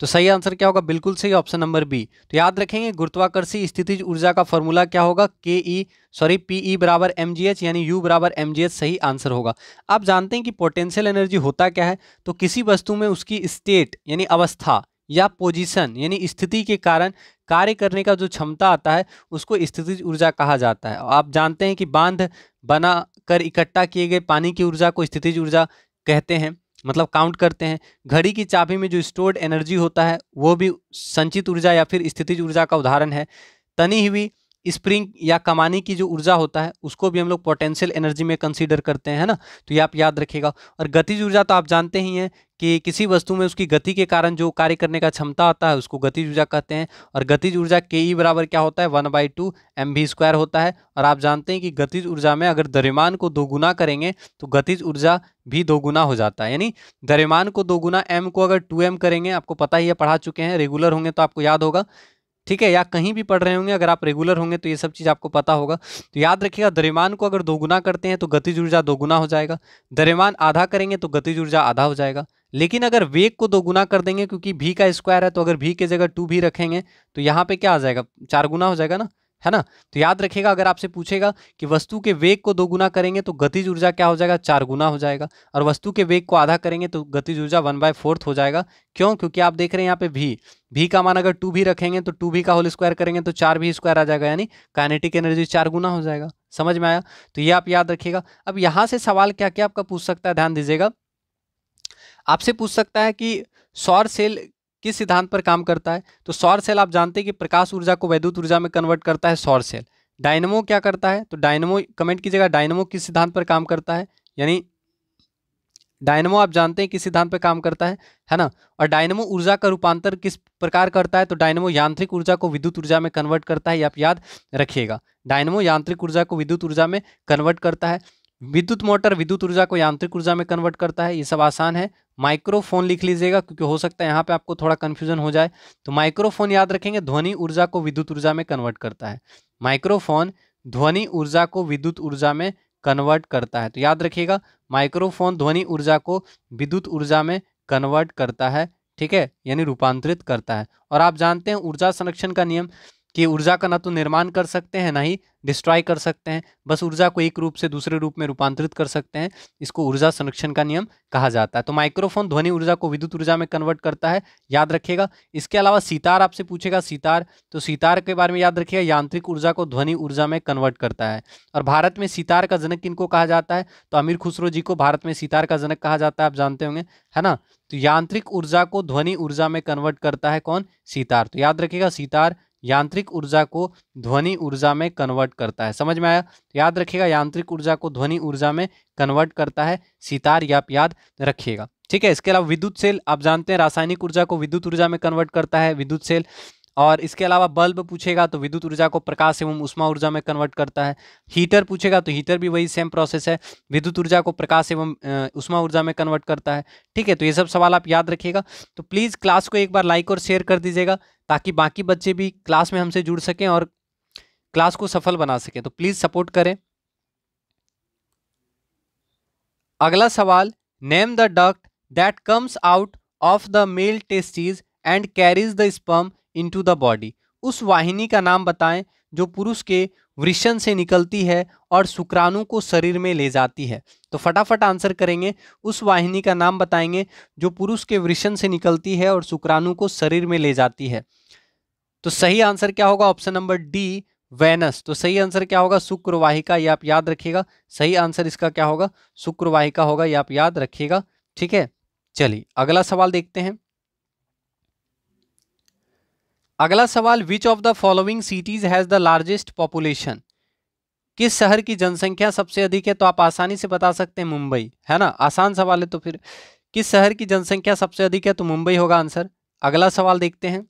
तो सही आंसर क्या होगा बिल्कुल सही ऑप्शन नंबर बी तो याद रखेंगे गुरुत्वाकर्षी स्थितिज ऊर्जा का फॉर्मूला क्या होगा के ई सॉरी पी ई बराबर एम जी एच यानी यू बराबर एम जी एच सही आंसर होगा आप जानते हैं कि पोटेंशियल एनर्जी होता क्या है तो किसी वस्तु में उसकी स्टेट यानी अवस्था या पोजीशन यानी स्थिति के कारण कार्य करने का जो क्षमता आता है उसको स्थिति ऊर्जा कहा जाता है आप जानते हैं कि बांध बना कर इकट्ठा किए गए पानी की ऊर्जा को स्थितिज ऊर्जा कहते हैं मतलब काउंट करते हैं घड़ी की चाबी में जो स्टोर्ड एनर्जी होता है वो भी संचित ऊर्जा या फिर स्थितिज ऊर्जा का उदाहरण है तनी हुई स्प्रिंग या कमानी की जो ऊर्जा होता है उसको भी हम लोग पोटेंशियल एनर्जी में कंसीडर करते हैं है ना तो ये आप याद रखिएगा और गतिज ऊर्जा तो आप जानते ही हैं कि किसी वस्तु में उसकी गति के कारण जो कार्य करने का क्षमता आता है उसको गतिज ऊर्जा कहते हैं और गतिज ऊर्जा के ई बराबर क्या होता है वन बाई टू एम भी स्क्वायर होता है और आप जानते हैं कि गतिज ऊर्जा में अगर दरिमान को दोगुना करेंगे तो गतिज ऊर्जा भी दोगुना हो जाता है यानी दरिमान को दोगुना एम को अगर टू एम करेंगे आपको पता ही है पढ़ा चुके हैं रेगुलर होंगे तो आपको याद होगा ठीक है या कहीं भी पढ़ रहे होंगे अगर आप रेगुलर होंगे तो ये सब चीज़ आपको पता होगा तो याद रखिएगा दरिमान को अगर दोगुना करते हैं तो गतिज ऊर्जा दोगुना हो जाएगा दरिमान आधा करेंगे तो गतिज ऊर्जा आधा हो जाएगा लेकिन अगर वेग को दो गुना कर देंगे क्योंकि भी का स्क्वायर है तो अगर भी के जगह टू भी रखेंगे तो यहाँ पे क्या आ जाएगा चार गुना हो जाएगा ना है ना तो याद रखिएगा अगर आपसे पूछेगा कि वस्तु के वेग को दो गुना करेंगे तो गतिज ऊर्जा क्या हो जाएगा चार गुना हो जाएगा और वस्तु के वेग को आधा करेंगे तो गतिज ऊर्जा वन बाय फोर्थ हो जाएगा क्यों क्योंकि आप देख रहे हैं यहाँ पे भी भी का मान अगर टू भी रखेंगे तो टू भी का होल स्क्वायर करेंगे तो चार भी स्क्वायर आ जाएगा यानी काइनेटिक एनर्जी चार गुना हो जाएगा समझ में आया तो ये आप याद रखिएगा अब यहाँ से सवाल क्या क्या आपका पूछ सकता है ध्यान दीजिएगा आपसे पूछ सकता है कि सौर सेल किस सिद्धांत पर काम करता है तो सौर सेल आप जानते हैं कि प्रकाश ऊर्जा को वैद्युत ऊर्जा में कन्वर्ट करता है सौर सेल डायनमो क्या करता है तो डायनमो कमेंट कीजिएगा डायनमो किस सिद्धांत पर काम करता है यानी डायनमो आप जानते हैं किस सिद्धांत पर काम करता है है ना और डायनमो ऊर्जा का रूपांतर किस प्रकार करता है तो डायनमो यांत्रिक ऊर्जा को विद्युत ऊर्जा में कन्वर्ट करता है ये आप याद रखिएगा डायनमो यांत्रिक ऊर्जा को विद्युत ऊर्जा में कन्वर्ट करता है विद्युत मोटर विद्युत ऊर्जा को यांत्रिक ऊर्जा में कन्वर्ट करता है ये सब आसान है माइक्रोफोन लिख लीजिएगा क्योंकि हो सकता है यहाँ पे आपको थोड़ा कन्फ्यूजन हो जाए तो माइक्रोफोन याद रखेंगे ध्वनि ऊर्जा को विद्युत ऊर्जा में कन्वर्ट करता है माइक्रोफोन ध्वनि ऊर्जा को विद्युत ऊर्जा में कन्वर्ट करता है तो याद रखिएगा माइक्रोफोन ध्वनि ऊर्जा को विद्युत ऊर्जा में कन्वर्ट करता है ठीक है यानी रूपांतरित करता है और आप जानते हैं ऊर्जा संरक्षण का नियम कि ऊर्जा का ना तो निर्माण कर सकते हैं ना ही डिस्ट्रॉय कर सकते हैं बस ऊर्जा को एक रूप से दूसरे रूप में रूपांतरित कर सकते हैं इसको ऊर्जा संरक्षण का नियम कहा जाता है तो माइक्रोफोन ध्वनि ऊर्जा को विद्युत ऊर्जा में कन्वर्ट करता है याद रखिएगा इसके अलावा सितार आपसे पूछेगा सितार तो सितार के बारे में याद रखिएगा यांत्रिक ऊर्जा को ध्वनि ऊर्जा में कन्वर्ट करता है और भारत में सितार का जनक किन कहा जाता है तो अमीर खुसरो जी को भारत में सितार का जनक कहा जाता है आप जानते होंगे है ना तो यांत्रिक ऊर्जा को ध्वनि ऊर्जा में कन्वर्ट करता है कौन सितार तो याद रखिएगा सितार यांत्रिक ऊर्जा को ध्वनि ऊर्जा में कन्वर्ट करता है समझ में आया तो याद रखिएगा यांत्रिक ऊर्जा को ध्वनि ऊर्जा में कन्वर्ट करता है सितार या याद रखिएगा ठीक है इसके अलावा विद्युत सेल आप जानते हैं रासायनिक ऊर्जा को विद्युत ऊर्जा में कन्वर्ट करता है विद्युत सेल और इसके अलावा बल्ब पूछेगा तो विद्युत ऊर्जा को प्रकाश एवं उष्मा ऊर्जा में कन्वर्ट करता है हीटर पूछेगा तो हीटर भी वही सेम प्रोसेस है विद्युत ऊर्जा को प्रकाश एवं उष्मा ऊर्जा में कन्वर्ट करता है ठीक है तो ये सब सवाल आप याद रखिएगा तो प्लीज़ क्लास को एक बार लाइक और शेयर कर दीजिएगा ताकि बाकी बच्चे भी क्लास में हमसे जुड़ सकें और क्लास को सफल बना सकें तो प्लीज़ सपोर्ट करें अगला सवाल name the duct that comes out of the male testes and carries the sperm into the body उस वाहिनी का नाम बताएं जो पुरुष के वृषण से निकलती है और शुक्राणु को शरीर में ले जाती है तो फटाफट आंसर करेंगे उस वाहिनी का नाम बताएंगे जो पुरुष के वृषण से निकलती है और शुक्राणु को शरीर में ले जाती है तो सही आंसर क्या होगा ऑप्शन नंबर डी वेनस तो सही आंसर क्या होगा शुक्रवाहिका ये आप याद रखिएगा सही आंसर इसका क्या होगा शुक्रवाहिका होगा ये आप याद रखिएगा ठीक है चलिए अगला सवाल देखते हैं अगला सवाल which of the following cities has the largest population किस शहर की जनसंख्या सबसे अधिक है तो आप आसानी से बता सकते हैं मुंबई है ना आसान सवाल है तो फिर किस शहर की जनसंख्या सबसे अधिक है तो मुंबई होगा आंसर अगला सवाल देखते हैं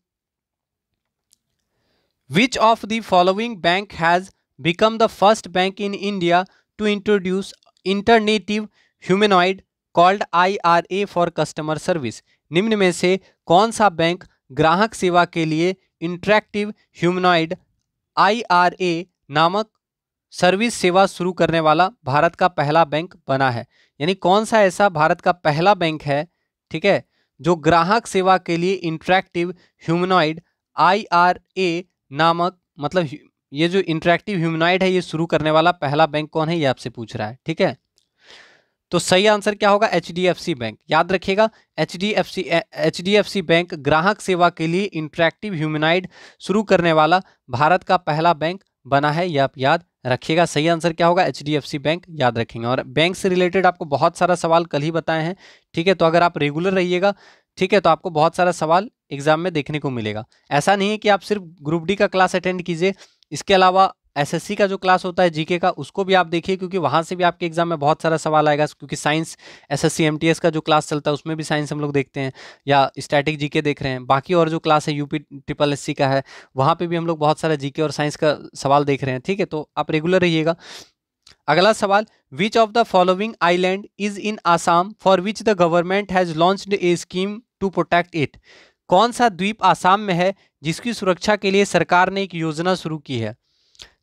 which of the following bank has become the first bank in India to introduce interactive humanoid called I for customer service निम्न में से कौन सा बैंक ग्राहक सेवा के लिए इंट्रैक्टिव ह्यूमनॉइड आईआरए नामक सर्विस सेवा शुरू करने वाला भारत का पहला बैंक बना है यानी कौन सा ऐसा भारत का पहला बैंक है ठीक है जो ग्राहक सेवा के लिए इंट्रैक्टिव ह्यूमनॉइड आईआरए नामक मतलब ये जो इंट्रैक्टिव ह्यूमनॉइड है ये शुरू करने वाला पहला बैंक कौन है ये आपसे पूछ रहा है ठीक है तो सही आंसर क्या होगा एच बैंक याद रखिएगा एच डी एफ बैंक ग्राहक सेवा के लिए इंट्रैक्टिव ह्यूमनाइड शुरू करने वाला भारत का पहला बैंक बना है यह आप याद रखिएगा सही आंसर क्या होगा एच बैंक याद रखेंगे और बैंक से रिलेटेड आपको बहुत सारा सवाल कल ही बताए हैं ठीक है तो अगर आप रेगुलर रहिएगा ठीक है तो आपको बहुत सारा सवाल एग्जाम में देखने को मिलेगा ऐसा नहीं है कि आप सिर्फ ग्रुप डी का क्लास अटेंड कीजिए इसके अलावा एसएससी का जो क्लास होता है जीके का उसको भी आप देखिए क्योंकि वहाँ से भी आपके एग्जाम में बहुत सारा सवाल आएगा क्योंकि साइंस एसएससी एमटीएस का जो क्लास चलता है उसमें भी साइंस हम लोग देखते हैं या स्टैटिक जीके देख रहे हैं बाकी और जो क्लास है यूपी ट्रिपल एस का है वहाँ पर भी हम लोग बहुत सारा जी और साइंस का सवाल देख रहे हैं ठीक है तो आप रेगुलर रहिएगा अगला सवाल which of the following island is in Assam for which the government has launched a scheme to protect it कौन सा द्वीप आसाम में है जिसकी सुरक्षा के लिए सरकार ने एक योजना शुरू की है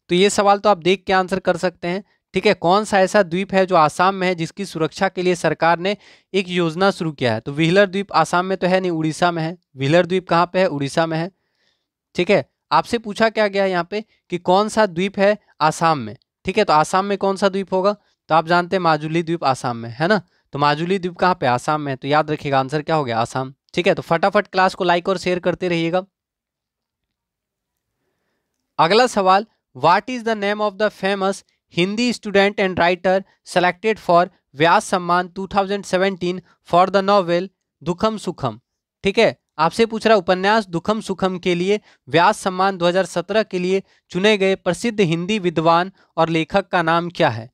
तो ये सवाल तो आप देख के आंसर कर सकते हैं ठीक है कौन सा ऐसा द्वीप है जो आसाम में है जिसकी सुरक्षा के लिए सरकार ने एक योजना शुरू किया है तो व्हीलर द्वीप आसाम में तो है नहीं उड़ीसा में है व्हीलर द्वीप कहाँ पे है उड़ीसा में है ठीक है आपसे पूछा क्या गया यहाँ पे कि कौन सा द्वीप है आसाम में ठीक है तो आसाम में कौन सा द्वीप होगा तो आप जानते हैं माजुली द्वीप आसाम में है ना तो माजुली द्वीप कहाँ पे आसाम में है तो याद रखिएगा आंसर क्या हो गया आसाम ठीक है तो फटाफट क्लास को लाइक और शेयर करते रहिएगा अगला सवाल what is the name of the famous Hindi student and writer selected for Vyas Samman 2017 for the novel दुखम सुखम ठीक है आपसे पूछ रहा उपन्यास दुखम सुखम के लिए व्यास सम्मान 2017 के लिए चुने गए प्रसिद्ध हिंदी विद्वान और लेखक का नाम क्या है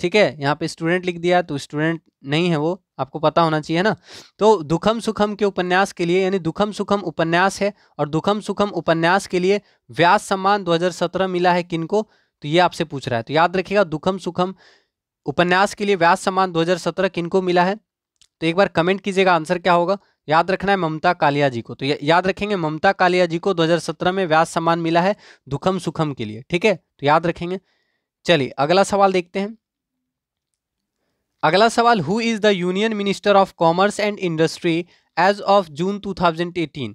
ठीक है यहाँ पे स्टूडेंट लिख दिया तो स्टूडेंट नहीं है वो आपको पता होना चाहिए ना तो दुखम सुखम के उपन्यास के लिए यानी दुखम सुखम उपन्यास है और दुखम सुखम उपन्यास के लिए व्यास सम्मान 2017 मिला है किनको तो ये आपसे पूछ रहा है तो याद रखिएगा दुखम सुखम उपन्यास के लिए व्यास सम्मान 2017 किनको मिला है तो एक बार कमेंट कीजिएगा आंसर क्या होगा याद रखना है ममता कालिया जी को तो याद रखेंगे ममता कालिया जी को 2017 में व्यास सम्मान मिला है दुखम सुखम के लिए ठीक है तो याद रखेंगे चलिए अगला सवाल देखते हैं अगला सवाल who is the union minister of commerce and industry as of June 2018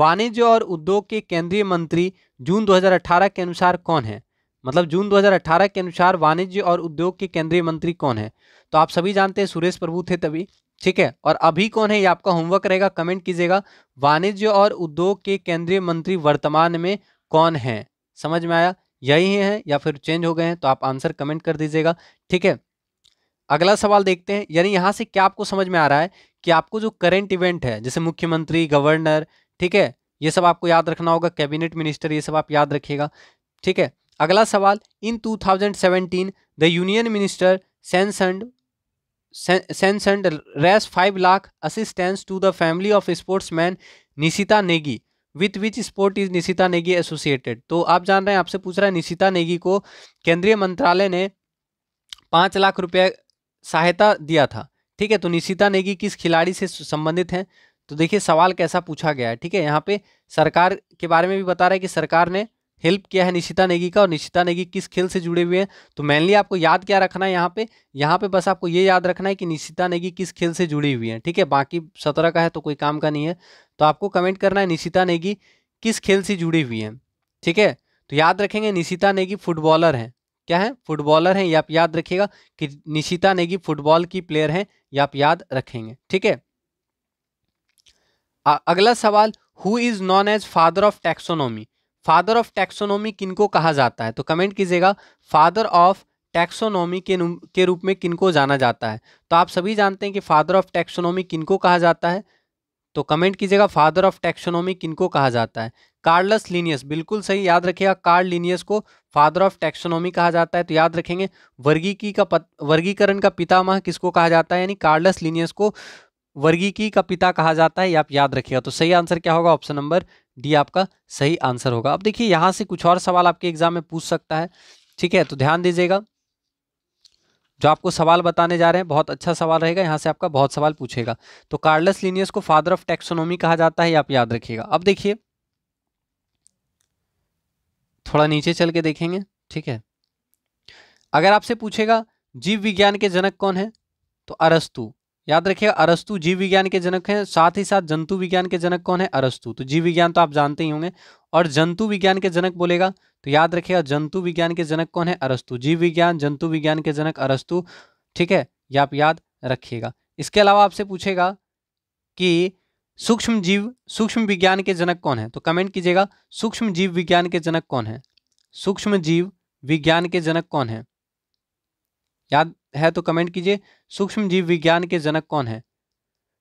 वाणिज्य और उद्योग के केंद्रीय मंत्री जून 2018 के अनुसार कौन है मतलब जून 2018 के अनुसार वाणिज्य और उद्योग के केंद्रीय मंत्री कौन है तो आप सभी जानते हैं सुरेश प्रभु थे तभी ठीक है और अभी कौन है ये आपका होमवर्क रहेगा कमेंट कीजिएगा वाणिज्य और उद्योग के केंद्रीय मंत्री वर्तमान में कौन है समझ में आया यही है या फिर चेंज हो गए हैं तो आप आंसर कमेंट कर दीजिएगा ठीक है अगला सवाल देखते हैं यानी यहाँ से क्या आपको समझ में आ रहा है कि आपको जो करेंट इवेंट है जैसे मुख्यमंत्री गवर्नर ठीक है ये सब आपको याद रखना होगा कैबिनेट मिनिस्टर ये सब आप याद रखिएगा ठीक है अगला सवाल in 2017 thousand the union minister sanctioned sanctioned रेस five lakh assistance to the family of sportsman Nishita Negi with which sport is Nishita Negi associated तो आप जान रहे हैं आपसे पूछ रहा है निशिता नेगी को केंद्रीय मंत्रालय ने पाँच लाख रुपए सहायता दिया था ठीक है तो निशिता नेगी किस खिलाड़ी से संबंधित हैं तो देखिए सवाल कैसा पूछा गया है ठीक है यहाँ पे सरकार के बारे में भी बता रहा है कि सरकार ने हेल्प किया है निशिता नेगी का और निशिता नेगी किस खेल से जुड़े हुए हैं तो मेनली आपको याद क्या रखना है यहाँ पे यहाँ पे बस आपको ये याद रखना है कि निशिता नेगी किस खेल से जुड़ी हुई हैं ठीक है बाकी सत्रह का है तो कोई काम का नहीं है तो आपको कमेंट करना है निशिता नेगी किस खेल से जुड़ी हुई हैं ठीक है तो याद रखेंगे निशिता नेगी फुटबॉलर हैं क्या है फुटबॉलर हैं ये आप याद रखिएगा कि निशिता नेगी फुटबॉल की प्लेयर हैं ये आप याद रखेंगे ठीक है अगला सवाल who is known as father of taxonomy father of taxonomy किनको कहा जाता है तो कमेंट कीजिएगा फादर ऑफ टैक्सोनॉमी के के रूप में किनको जाना जाता है तो आप सभी जानते हैं कि फादर ऑफ टैक्सोनॉमी किनको कहा जाता है तो कमेंट कीजिएगा फादर ऑफ टेक्सोनॉमी किनको कहा जाता है कार्लस लिनियस बिल्कुल सही याद रखिएगा कार्ल लिनियस को फादर ऑफ टेक्सोनॉमी कहा जाता है तो याद रखेंगे वर्गीकी का वर्गीकरण का पितामह किसको कहा जाता है यानी कार्लस लिनियस को वर्गीकी का पिता कहा जाता है ये आप याद रखिएगा तो सही आंसर क्या होगा ऑप्शन नंबर डी आपका सही आंसर होगा अब देखिए यहाँ से कुछ और सवाल आपके एग्जाम में पूछ सकता है ठीक है तो ध्यान दीजिएगा जो आपको सवाल बताने जा रहे हैं बहुत अच्छा सवाल रहेगा यहाँ से आपका बहुत सवाल पूछेगा तो कार्लस लीनियस को फादर ऑफ टेक्सोनोमी कहा जाता है आप याद रखिएगा अब देखिए थोड़ा नीचे चल के देखेंगे ठीक है अगर आपसे पूछेगा जीव विज्ञान के जनक कौन है तो अरस्तु याद रखिएगा अरस्तु जीव विज्ञान के जनक हैं साथ ही साथ जंतु विज्ञान के जनक कौन है अरस्तु तो जीव विज्ञान तो आप जानते ही होंगे और जंतु विज्ञान के जनक बोलेगा तो याद रखिएगा जंतु विज्ञान के जनक कौन है अरस्तु जीव विज्ञान जंतु विज्ञान के जनक अरस्तु ठीक है ये आप याद रखिएगा इसके अलावा आपसे पूछेगा कि सूक्ष्म जीव सूक्ष्म विज्ञान के जनक कौन है तो कमेंट कीजिएगा सूक्ष्म जीव विज्ञान के जनक कौन है सूक्ष्म जीव विज्ञान के जनक कौन है याद है तो कमेंट कीजिए सूक्ष्म जीव विज्ञान के जनक कौन है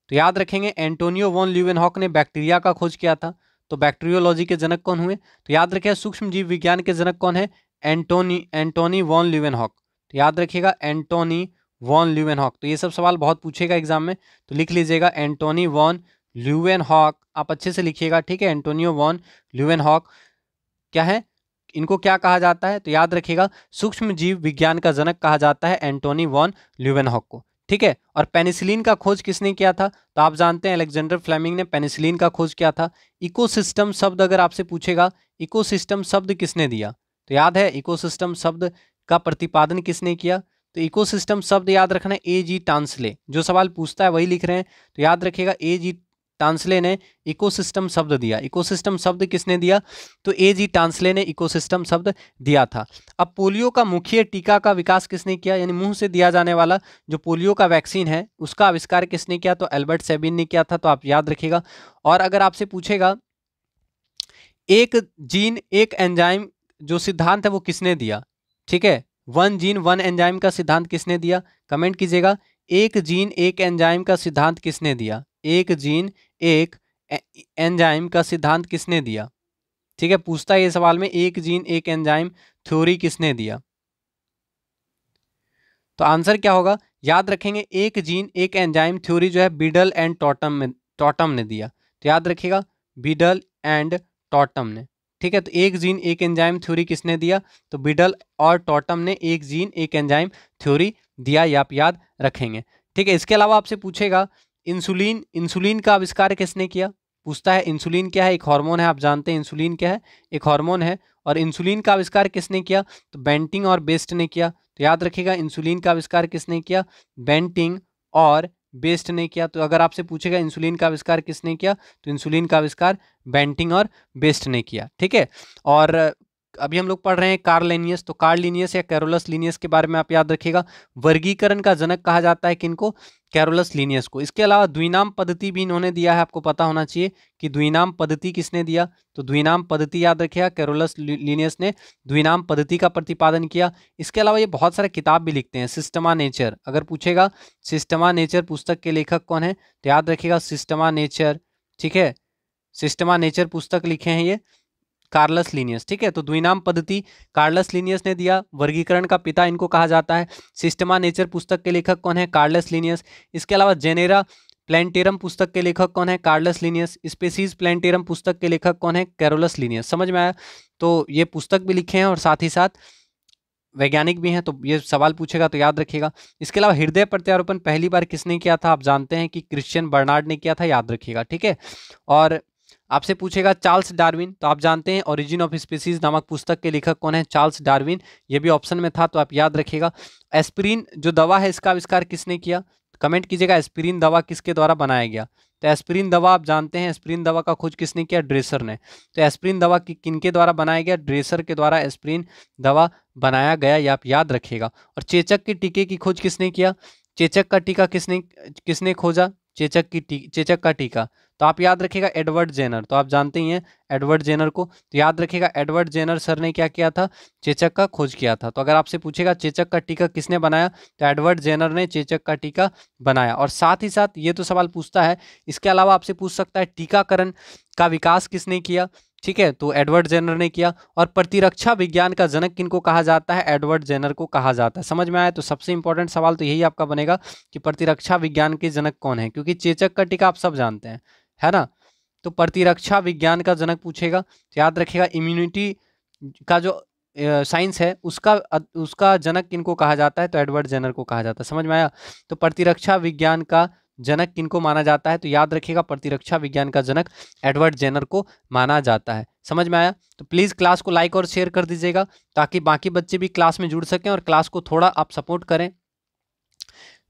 तो याद रखेंगे एंटोनियो वॉन ल्यूवेनहॉक ने बैक्टीरिया का खोज किया था तो बैक्टीरियोलॉजी के जनक कौन हुए तो याद रखिए सूक्ष्म जीव विज्ञान के जनक कौन है एंटोनी एंटोनी वॉन ल्यूवेनहॉक तो याद रखिएगा एंटोनी वॉन ल्यूवेनहॉक तो ये सब सवाल बहुत पूछेगा एग्जाम में तो लिख लीजिएगा एंटोनी वॉन ल्यूवेनहॉक आप अच्छे से लिखिएगा ठीक है एंटोनियो वॉन ल्यूवेनहॉक क्या है इनको क्या कहा जाता है तो याद रखिएगा सूक्ष्म जीव विज्ञान का जनक कहा जाता है एंटोनी वॉन ल्यूवेनहॉक को ठीक है और पेनिसिलिन का खोज किसने किया था तो आप जानते हैं अलेक्जेंडर फ्लेमिंग ने पेनिसिलिन का खोज किया था इकोसिस्टम शब्द अगर आपसे पूछेगा इकोसिस्टम शब्द किसने दिया तो याद है इकोसिस्टम शब्द का प्रतिपादन किसने किया तो इकोसिस्टम शब्द याद रखना ए जी टांसले जो सवाल पूछता है वही लिख रहे हैं तो याद रखिएगा ए जी टांसले ने इकोसिस्टम शब्द दिया इकोसिस्टम शब्द किसने दिया तो ए जी टांसले ने इकोसिस्टम शब्द दिया था अब पोलियो का मुख्य टीका का विकास किसने किया यानी मुंह से दिया जाने वाला जो पोलियो का वैक्सीन है उसका आविष्कार किसने किया तो एल्बर्ट सेबिन ने किया था तो आप याद रखेगा और अगर आपसे पूछेगा एक जीन एक एंजाइम जो सिद्धांत है वो किसने दिया ठीक है वन जीन वन एंजाइम का सिद्धांत किसने दिया कमेंट कीजिएगा एक जीन एक एंजाइम का सिद्धांत किसने दिया एक जीन एक एंजाइम का सिद्धांत किसने दिया ठीक है पूछता है ये सवाल में एक जीन एक एंजाइम थ्योरी किसने दिया तो आंसर क्या होगा याद रखेंगे एक जीन एक एंजाइम थ्योरी जो है बिडल एंड टॉटम में टॉटम ने दिया तो याद रखिएगा बिडल एंड टॉटम ने ठीक है तो एक जीन एक एंजाइम थ्योरी किसने दिया तो बिडल और टॉटम ने एक जीन एक एंजाइम थ्योरी दिया या आप याद रखेंगे ठीक है इसके अलावा आपसे पूछेगा इंसुलिन इंसुलिन का आविष्कार किसने किया पूछता है इंसुलिन क्या है एक हार्मोन है आप जानते हैं इंसुलिन क्या है एक हार्मोन है और इंसुलिन का आविष्कार किसने किया तो बेंटिंग और बेस्ट ने किया तो याद रखिएगा इंसुलिन का आविष्कार किसने किया बेंटिंग और बेस्ट ने किया तो अगर आपसे पूछेगा इंसुलिन का आविष्कार किसने किया तो इंसुलिन का आविष्कार बेंटिंग और बेस्ट ने किया ठीक है और अभी हम लोग पढ़ रहे हैं कार्लेनियस तो कार्लिनियस या कैरोलस लिनियस के बारे में आप याद रखिएगा वर्गीकरण का जनक कहा जाता है किनको कैरोलस लिनियस को इसके अलावा द्विनाम पद्धति भी इन्होंने दिया है आपको पता होना चाहिए कि द्विनाम पद्धति किसने दिया तो द्विनाम पद्धति याद रखिएगा कैरोलस लिनियस ने द्विनाम पद्धति का प्रतिपादन किया इसके अलावा ये बहुत सारे किताब भी लिखते हैं सिस्टमा नेचर अगर पूछेगा सिस्टमा नेचर पुस्तक के लेखक कौन है तो याद रखेगा सिस्टमा नेचर ठीक है सिस्टमा नेचर पुस्तक लिखे हैं ये कार्लस लीनियस ठीक है तो द्विनाम पद्धति कार्लस लीनियस ने दिया वर्गीकरण का पिता इनको कहा जाता है सिस्टमा नेचर पुस्तक के लेखक कौन है कार्लस लीनियस इसके अलावा जेनेरा प्लेंटेरम पुस्तक के लेखक कौन है कार्लस लीनियस स्पेसीज प्लेंटेरम पुस्तक के लेखक कौन है कैरोलस लीनियस समझ में आया तो ये पुस्तक भी लिखे हैं और साथ ही साथ वैज्ञानिक भी हैं तो ये सवाल पूछेगा तो याद रखिएगा इसके अलावा हृदय प्रत्यारोपण पहली बार किसने किया था आप जानते हैं कि क्रिश्चियन बर्नार्ड ने किया था याद रखिएगा ठीक है और आपसे पूछेगा चार्ल्स डार्विन तो आप जानते हैं ओरिजिन ऑफ स्पीसीज नामक पुस्तक के लेखक कौन है चार्ल्स डार्विन ये भी ऑप्शन में था तो आप याद रखिएगा एस्प्रीन जो दवा है इसका आविष्कार किसने किया कमेंट कीजिएगा एस्प्रीन दवा किसके द्वारा बनाया गया तो एस्प्रीन दवा आप जानते हैं एस्पिरिन दवा का खोज किसने किया ड्रेसर ने तो एस्प्रिन दवा कि किनके द्वारा बनाया गया ड्रेसर के द्वारा एस्प्रीन दवा बनाया गया ये या आप याद रखिएगा और चेचक के टीके की खोज किसने किया चेचक का टीका किसने किसने खोजा चेचक की टी चेचक का टीका तो आप याद रखिएगा एडवर्ड जेनर तो आप जानते ही हैं एडवर्ड जेनर को तो याद रखिएगा एडवर्ड जेनर सर ने क्या किया था चेचक का खोज किया था तो अगर आपसे पूछेगा चेचक का टीका किसने बनाया तो एडवर्ड जेनर ने चेचक का टीका बनाया और साथ ही साथ ये तो सवाल पूछता है इसके अलावा आपसे पूछ सकता है टीकाकरण का विकास किसने किया ठीक है तो एडवर्ड जेनर ने किया और प्रतिरक्षा विज्ञान का जनक किनको कहा जाता है एडवर्ड जेनर को कहा जाता है समझ में आया तो सबसे इंपॉर्टेंट सवाल तो यही आपका बनेगा कि प्रतिरक्षा विज्ञान के जनक कौन है क्योंकि चेचक का टीका आप सब जानते हैं है ना तो प्रतिरक्षा विज्ञान का जनक पूछेगा तो याद रखेगा इम्यूनिटी का जो साइंस है उसका उसका जनक किनको कहा जाता है तो एडवर्ड जेनर को कहा जाता है समझ में आया तो प्रतिरक्षा विज्ञान का जनक किनको माना जाता है तो याद रखिएगा प्रतिरक्षा विज्ञान का जनक एडवर्ड जेनर को माना जाता है समझ में आया तो प्लीज़ क्लास को लाइक और शेयर कर दीजिएगा ताकि बाकी बच्चे भी क्लास में जुड़ सकें और क्लास को थोड़ा आप सपोर्ट करें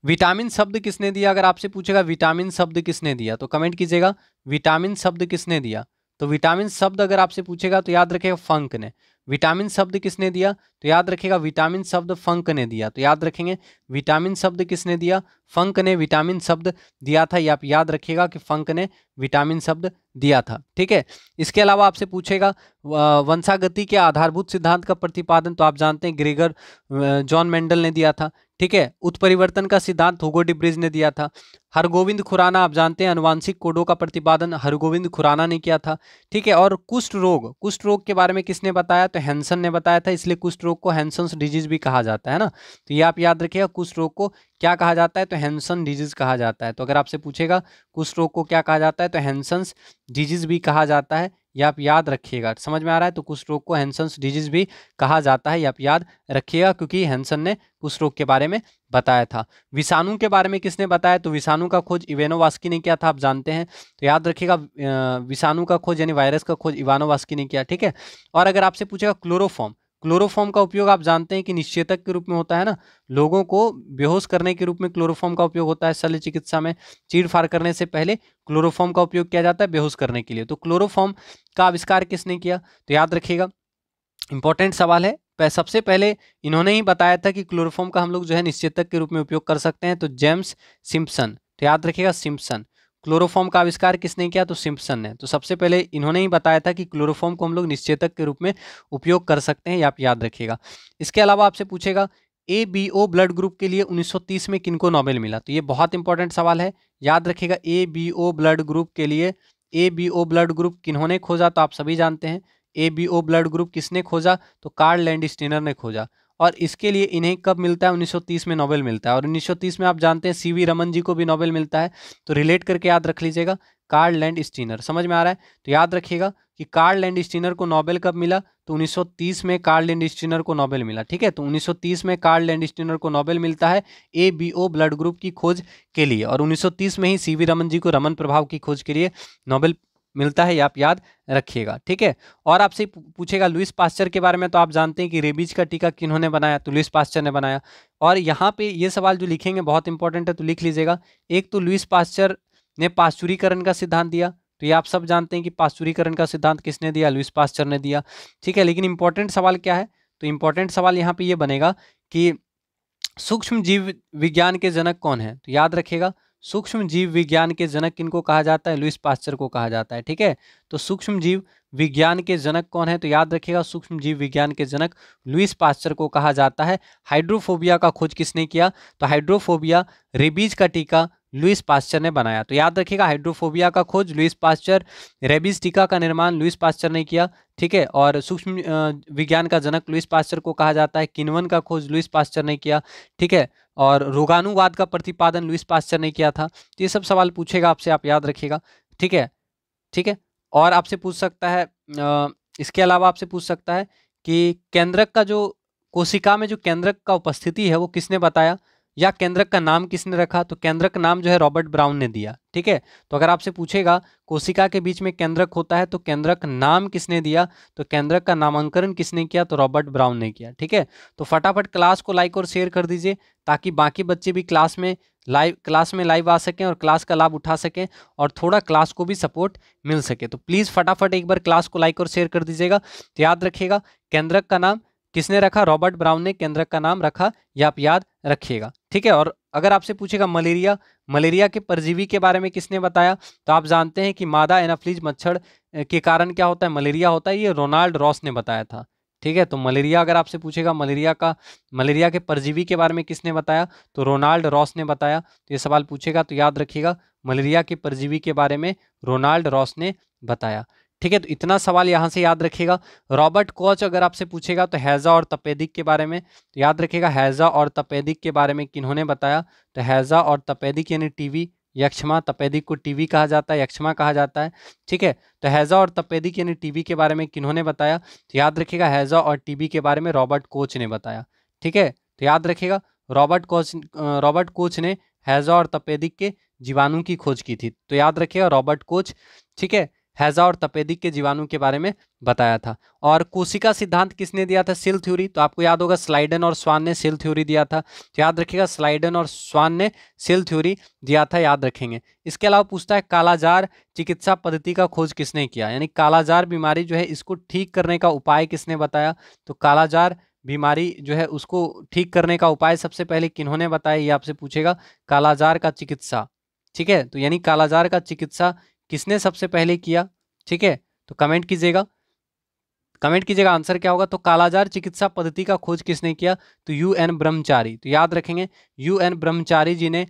विटामिन शब्द किसने दिया अगर आपसे पूछेगा विटामिन शब्द किसने दिया तो कमेंट कीजिएगा विटामिन शब्द किसने दिया तो विटामिन शब्द अगर आपसे पूछेगा तो याद रखेगा फंक ने विटामिन शब्द किसने दिया तो याद रखेगा विटामिन शब्द फंक ने दिया तो याद रखेंगे विटामिन शब्द किसने दिया फंक ने विटामिन शब्द दिया था या आप याद रखिएगा कि फंक ने विटामिन शब्द दिया था ठीक है इसके अलावा आपसे पूछेगा वंशागति के आधारभूत सिद्धांत का प्रतिपादन तो आप जानते हैं ग्रेगर जॉन मेंडल ने दिया था ठीक है उत्परिवर्तन का सिद्धांत हुगो डिब्रिज ने दिया था हरगोविंद खुराना आप जानते हैं अनुवांशिक कोडों का प्रतिपादन हरगोविंद खुराना ने किया था ठीक है और कुष्ठ रोग कुष्ठ रोग के बारे में किसने बताया तो हैंसन ने बताया था इसलिए कुष्ठ रोग को हैंसन्स डिजीज भी कहा जाता है ना तो ये आप याद रखिएगा कुष्ठ रोग को क्या कहा जाता है तो हैंसन डिजीज कहा जाता है तो अगर आपसे पूछेगा कुष्ठ रोग को क्या कहा जाता है तो हैंसन्स डिजीज भी कहा जाता है ये आप याद रखिएगा समझ में आ रहा है तो कुछ रोग को हैंसन्स डिजीज भी कहा जाता है ये आप याद रखिएगा क्योंकि हैंसन ने कुछ रोग के बारे में बताया था विषाणु के बारे में किसने बताया तो विषाणु का खोज इवेनोवास्की ने किया था आप जानते हैं तो याद रखिएगा विषाणु का खोज यानी वायरस का खोज इवानोवास्की ने किया ठीक है और अगर आपसे पूछेगा क्लोरोफॉर्म क्लोरोफॉर्म का उपयोग आप जानते हैं कि निश्चेतक के रूप में होता है ना लोगों को बेहोश करने के रूप में क्लोरोफॉर्म का उपयोग होता है शल्य चिकित्सा में चीड़फाड़ करने से पहले क्लोरोफॉर्म का उपयोग किया जाता है बेहोश करने के लिए तो क्लोरोफॉर्म का आविष्कार किसने किया तो याद रखिएगा इंपॉर्टेंट सवाल है सबसे पहले इन्होंने ही बताया था कि क्लोरोफॉर्म का हम लोग जो है निश्चेतक के रूप में उपयोग कर सकते हैं तो जेम्स सिम्पसन तो याद रखिएगा सिम्पसन क्लोरोफॉर्म का आविष्कार किसने किया तो सिम्पसन ने तो सबसे पहले इन्होंने ही बताया था कि क्लोरोफॉर्म को हम लोग निश्चेतक के रूप में उपयोग कर सकते हैं या आप याद रखिएगा इसके अलावा आपसे पूछेगा A B O blood group के लिए 1930 में किनको नोबेल मिला तो ये बहुत इंपॉर्टेंट सवाल है याद रखिएगा A B O blood group के लिए A B O blood group किन्होंने खोजा तो आप सभी जानते हैं A B O blood group किसने खोजा तो कार्ल लैंड ने खोजा और इसके लिए इन्हें कब मिलता है 1930 में नोबेल मिलता है और 1930 में आप जानते हैं सीवी रमन जी को भी नोबेल मिलता है तो रिलेट करके याद रख लीजिएगा कार्ड लैंड स्टीनर समझ में आ रहा है तो याद रखिएगा कि कार्ड लैंड स्टीनर को नोबेल कब मिला तो 1930 में कार्ड लैंड स्टीनर को नोबेल मिला ठीक है तो 1930 में कार्ड लैंड स्टीनर को नोबेल मिलता है A B O blood group की खोज के लिए और 1930 में ही सी वी रमन जी को रमन प्रभाव की खोज के लिए नोबेल मिलता है आप याद रखिएगा ठीक है और आपसे पूछेगा लुइस पास्चर के बारे में तो आप जानते हैं कि रेबीज का टीका किन्होंने बनाया तो लुइस पास्चर ने बनाया और यहाँ पे ये सवाल जो लिखेंगे बहुत इंपॉर्टेंट है तो लिख लीजिएगा एक तो लुइस पास्चर ने पाश्चुरीकरण का सिद्धांत दिया तो ये आप सब जानते हैं कि पाश्चुरीकरण का सिद्धांत किसने दिया लुइस पास्चर ने दिया ठीक है लेकिन इंपॉर्टेंट सवाल क्या है तो इंपॉर्टेंट सवाल यहाँ पे ये बनेगा कि सूक्ष्म जीव विज्ञान के जनक कौन है तो याद रखिएगा सूक्ष्म जीव विज्ञान के जनक किनको कहा जाता है लुइस पास्चर को कहा जाता है ठीक है तो सूक्ष्म जीव विज्ञान के जनक कौन है तो याद रखिएगा सूक्ष्म जीव विज्ञान के जनक लुइस पास्चर को कहा जाता है हाइड्रोफोबिया का खोज किसने किया तो हाइड्रोफोबिया रेबीज का टीका लुइस पास्चर ने बनाया तो याद रखिएगा हाइड्रोफोबिया का खोज लुइस पास्चर रेबीज टीका का निर्माण लुइस पास्चर ने किया ठीक है और सूक्ष्म विज्ञान का जनक लुइस पास्चर को कहा जाता है किनवन का खोज लुइस पास्चर ने किया ठीक है और रोगानुवाद का प्रतिपादन लुइस पास्चर ने किया था तो ये सब सवाल पूछेगा आपसे आप याद रखिएगा ठीक है ठीक है और आपसे पूछ सकता है इसके अलावा आपसे पूछ सकता है कि केंद्रक का जो कोशिका में जो केंद्रक का उपस्थिति है वो किसने बताया या केंद्रक का नाम किसने रखा तो केंद्रक का नाम जो है रॉबर्ट ब्राउन ने दिया ठीक है तो अगर आपसे पूछेगा कोशिका के बीच में केंद्रक होता है तो केंद्रक नाम किसने दिया तो केंद्रक का नामांकन किसने किया तो रॉबर्ट ब्राउन ने किया ठीक है तो फटाफट क्लास को लाइक और शेयर कर दीजिए ताकि बाकी बच्चे भी क्लास में लाइव क्लास में लाइव आ सकें और क्लास का लाभ उठा सकें और थोड़ा क्लास को भी सपोर्ट मिल सके तो प्लीज़ फटाफट एक बार क्लास को लाइक और शेयर कर दीजिएगा तो याद रखिएगा केंद्रक का नाम किसने रखा रॉबर्ट ब्राउन ने केंद्रक का नाम रखा या आप याद रखिएगा ठीक है और अगर आपसे पूछेगा मलेरिया मलेरिया के परजीवी के बारे में किसने बताया तो आप जानते हैं कि मादा एनाफ्लीज मच्छर के कारण क्या होता है मलेरिया होता है ये रोनाल्ड रॉस ने बताया था ठीक है तो मलेरिया अगर आपसे पूछेगा मलेरिया का मलेरिया के परजीवी के बारे में किसने बताया तो रोनाल्ड रॉस ने बताया तो ये सवाल पूछेगा तो याद रखिएगा मलेरिया के परजीवी के बारे में रोनाल्ड रॉस ने बताया ठीक है तो इतना सवाल यहाँ से याद रखिएगा रॉबर्ट कोच अगर आपसे पूछेगा तो हैज़ा और तपेदिक के बारे में तो याद रखिएगा हैज़ा और तपेदिक के बारे में किन्होंने बताया तो हैज़ा और तपेदिक यानी टीवी यक्षमा तपेदिक को टीवी कहा जाता है यक्षमा कहा जाता है ठीक है तो हैज़ा और तपेदिक यानी टीवी के बारे में किन्होंने बताया तो याद रखिएगा हैज़ा और टीवी के बारे में रॉबर्ट कोच ने बताया ठीक है तो याद रखिएगा रॉबर्ट कोच रॉबर्ट कोच ने हैज़ा और तपेदिक के जीवाणु की खोज की थी तो याद रखिएगा रॉबर्ट कोच ठीक है हैजा और तपेदिक के जीवाणु के बारे में बताया था और कोशिका सिद्धांत किसने दिया था सिल थ्योरी तो आपको याद होगा स्लाइडन और स्वान ने सिल थ्योरी दिया था तो याद रखिएगा स्लाइडन और स्वान ने सिल थ्योरी दिया था याद रखेंगे इसके अलावा पूछता है कालाजार चिकित्सा पद्धति का खोज किसने किया यानी कालाजार बीमारी जो है इसको ठीक करने का उपाय किसने बताया तो कालाजार बीमारी जो है उसको ठीक करने का उपाय सबसे पहले किन्होंने बताया ये आपसे पूछेगा कालाजार का चिकित्सा ठीक है तो यानी कालाजार का चिकित्सा किसने सबसे पहले किया ठीक है तो कमेंट कीजिएगा कमेंट कीजिएगा आंसर क्या होगा तो कालाजार चिकित्सा पद्धति का खोज किसने किया तो यू एन ब्रह्मचारी तो याद रखेंगे यू एन ब्रह्मचारी जी ने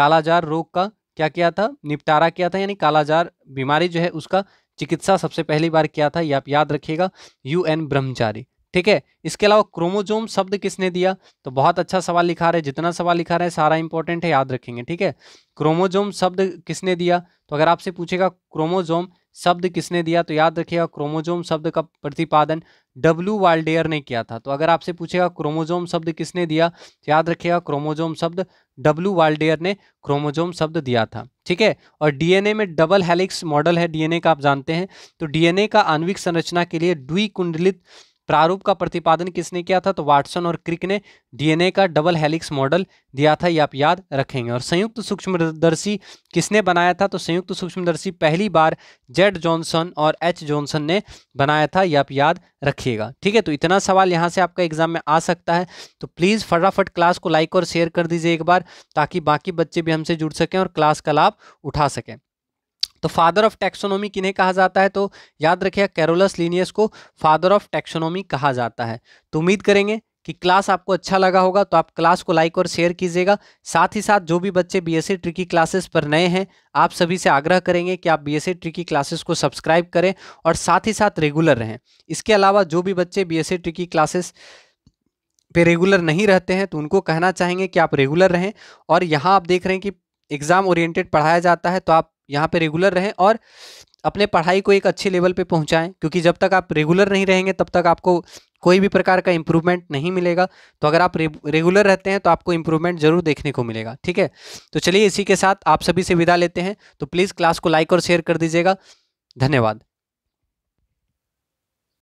कालाजार रोग का क्या किया था निपटारा किया था यानी कालाजार बीमारी जो है उसका चिकित्सा सबसे पहली बार किया था ये आप याद रखिएगा यू एन ब्रह्मचारी ठीक है इसके अलावा क्रोमोजोम शब्द किसने दिया तो बहुत अच्छा सवाल लिखा रहे जितना सवाल लिखा रहे सारा इंपॉर्टेंट है याद रखेंगे ठीक है क्रोमोजोम शब्द किसने दिया तो अगर आपसे पूछेगा क्रोमोजोम शब्द किसने दिया तो याद रखिएगा क्रोमोजोम शब्द का प्रतिपादन डब्ल्यू वाल्डेयर ने किया था तो अगर आपसे पूछेगा क्रोमोजोम शब्द किसने दिया तो याद रखिएगा क्रोमोजोम शब्द डब्ल्यू वाल्डेयर ने क्रोमोजोम शब्द दिया था ठीक है और डीएनए में डबल हेलिक्स मॉडल है डीएनए का आप जानते हैं तो डीएनए का आणविक संरचना के लिए द्विकुंडलित प्रारूप का प्रतिपादन किसने किया था तो वाटसन और क्रिक ने डीएनए का डबल हेलिक्स मॉडल दिया था ये आप याद रखेंगे और संयुक्त सूक्ष्मदर्शी किसने बनाया था तो संयुक्त सूक्ष्मदर्शी पहली बार जेड जॉनसन और एच जॉनसन ने बनाया था ये आप याद रखिएगा ठीक है तो इतना सवाल यहाँ से आपका एग्जाम में आ सकता है तो प्लीज़ फटाफट क्लास को लाइक और शेयर कर दीजिए एक बार ताकि बाकी बच्चे भी हमसे जुड़ सकें और क्लास का लाभ उठा सकें तो फादर ऑफ टेक्सोनोमी किन्हें कहा जाता है तो याद रखिए कैरोलस लीनियस को फादर ऑफ टेक्सोनोमी कहा जाता है तो उम्मीद करेंगे कि क्लास आपको अच्छा लगा होगा तो आप क्लास को लाइक और शेयर कीजिएगा साथ ही साथ जो भी बच्चे बी एस ट्रिकी क्लासेस पर नए हैं आप सभी से आग्रह करेंगे कि आप बी एस ट्रिकी क्लासेस को सब्सक्राइब करें और साथ ही साथ रेगुलर रहें इसके अलावा जो भी बच्चे बी एस ट्रिकी क्लासेस पे रेगुलर नहीं रहते हैं तो उनको कहना चाहेंगे कि आप रेगुलर रहें और यहाँ आप देख रहे हैं कि एग्ज़ाम ओरिएंटेड पढ़ाया जाता है तो आप यहाँ पे रेगुलर रहें और अपने पढ़ाई को एक अच्छे लेवल पे पहुँचाएँ क्योंकि जब तक आप रेगुलर नहीं रहेंगे तब तक आपको कोई भी प्रकार का इम्प्रूवमेंट नहीं मिलेगा तो अगर आप रेगुलर रहते हैं तो आपको इम्प्रूवमेंट जरूर देखने को मिलेगा ठीक है तो चलिए इसी के साथ आप सभी से विदा लेते हैं तो प्लीज़ क्लास को लाइक और शेयर कर दीजिएगा धन्यवाद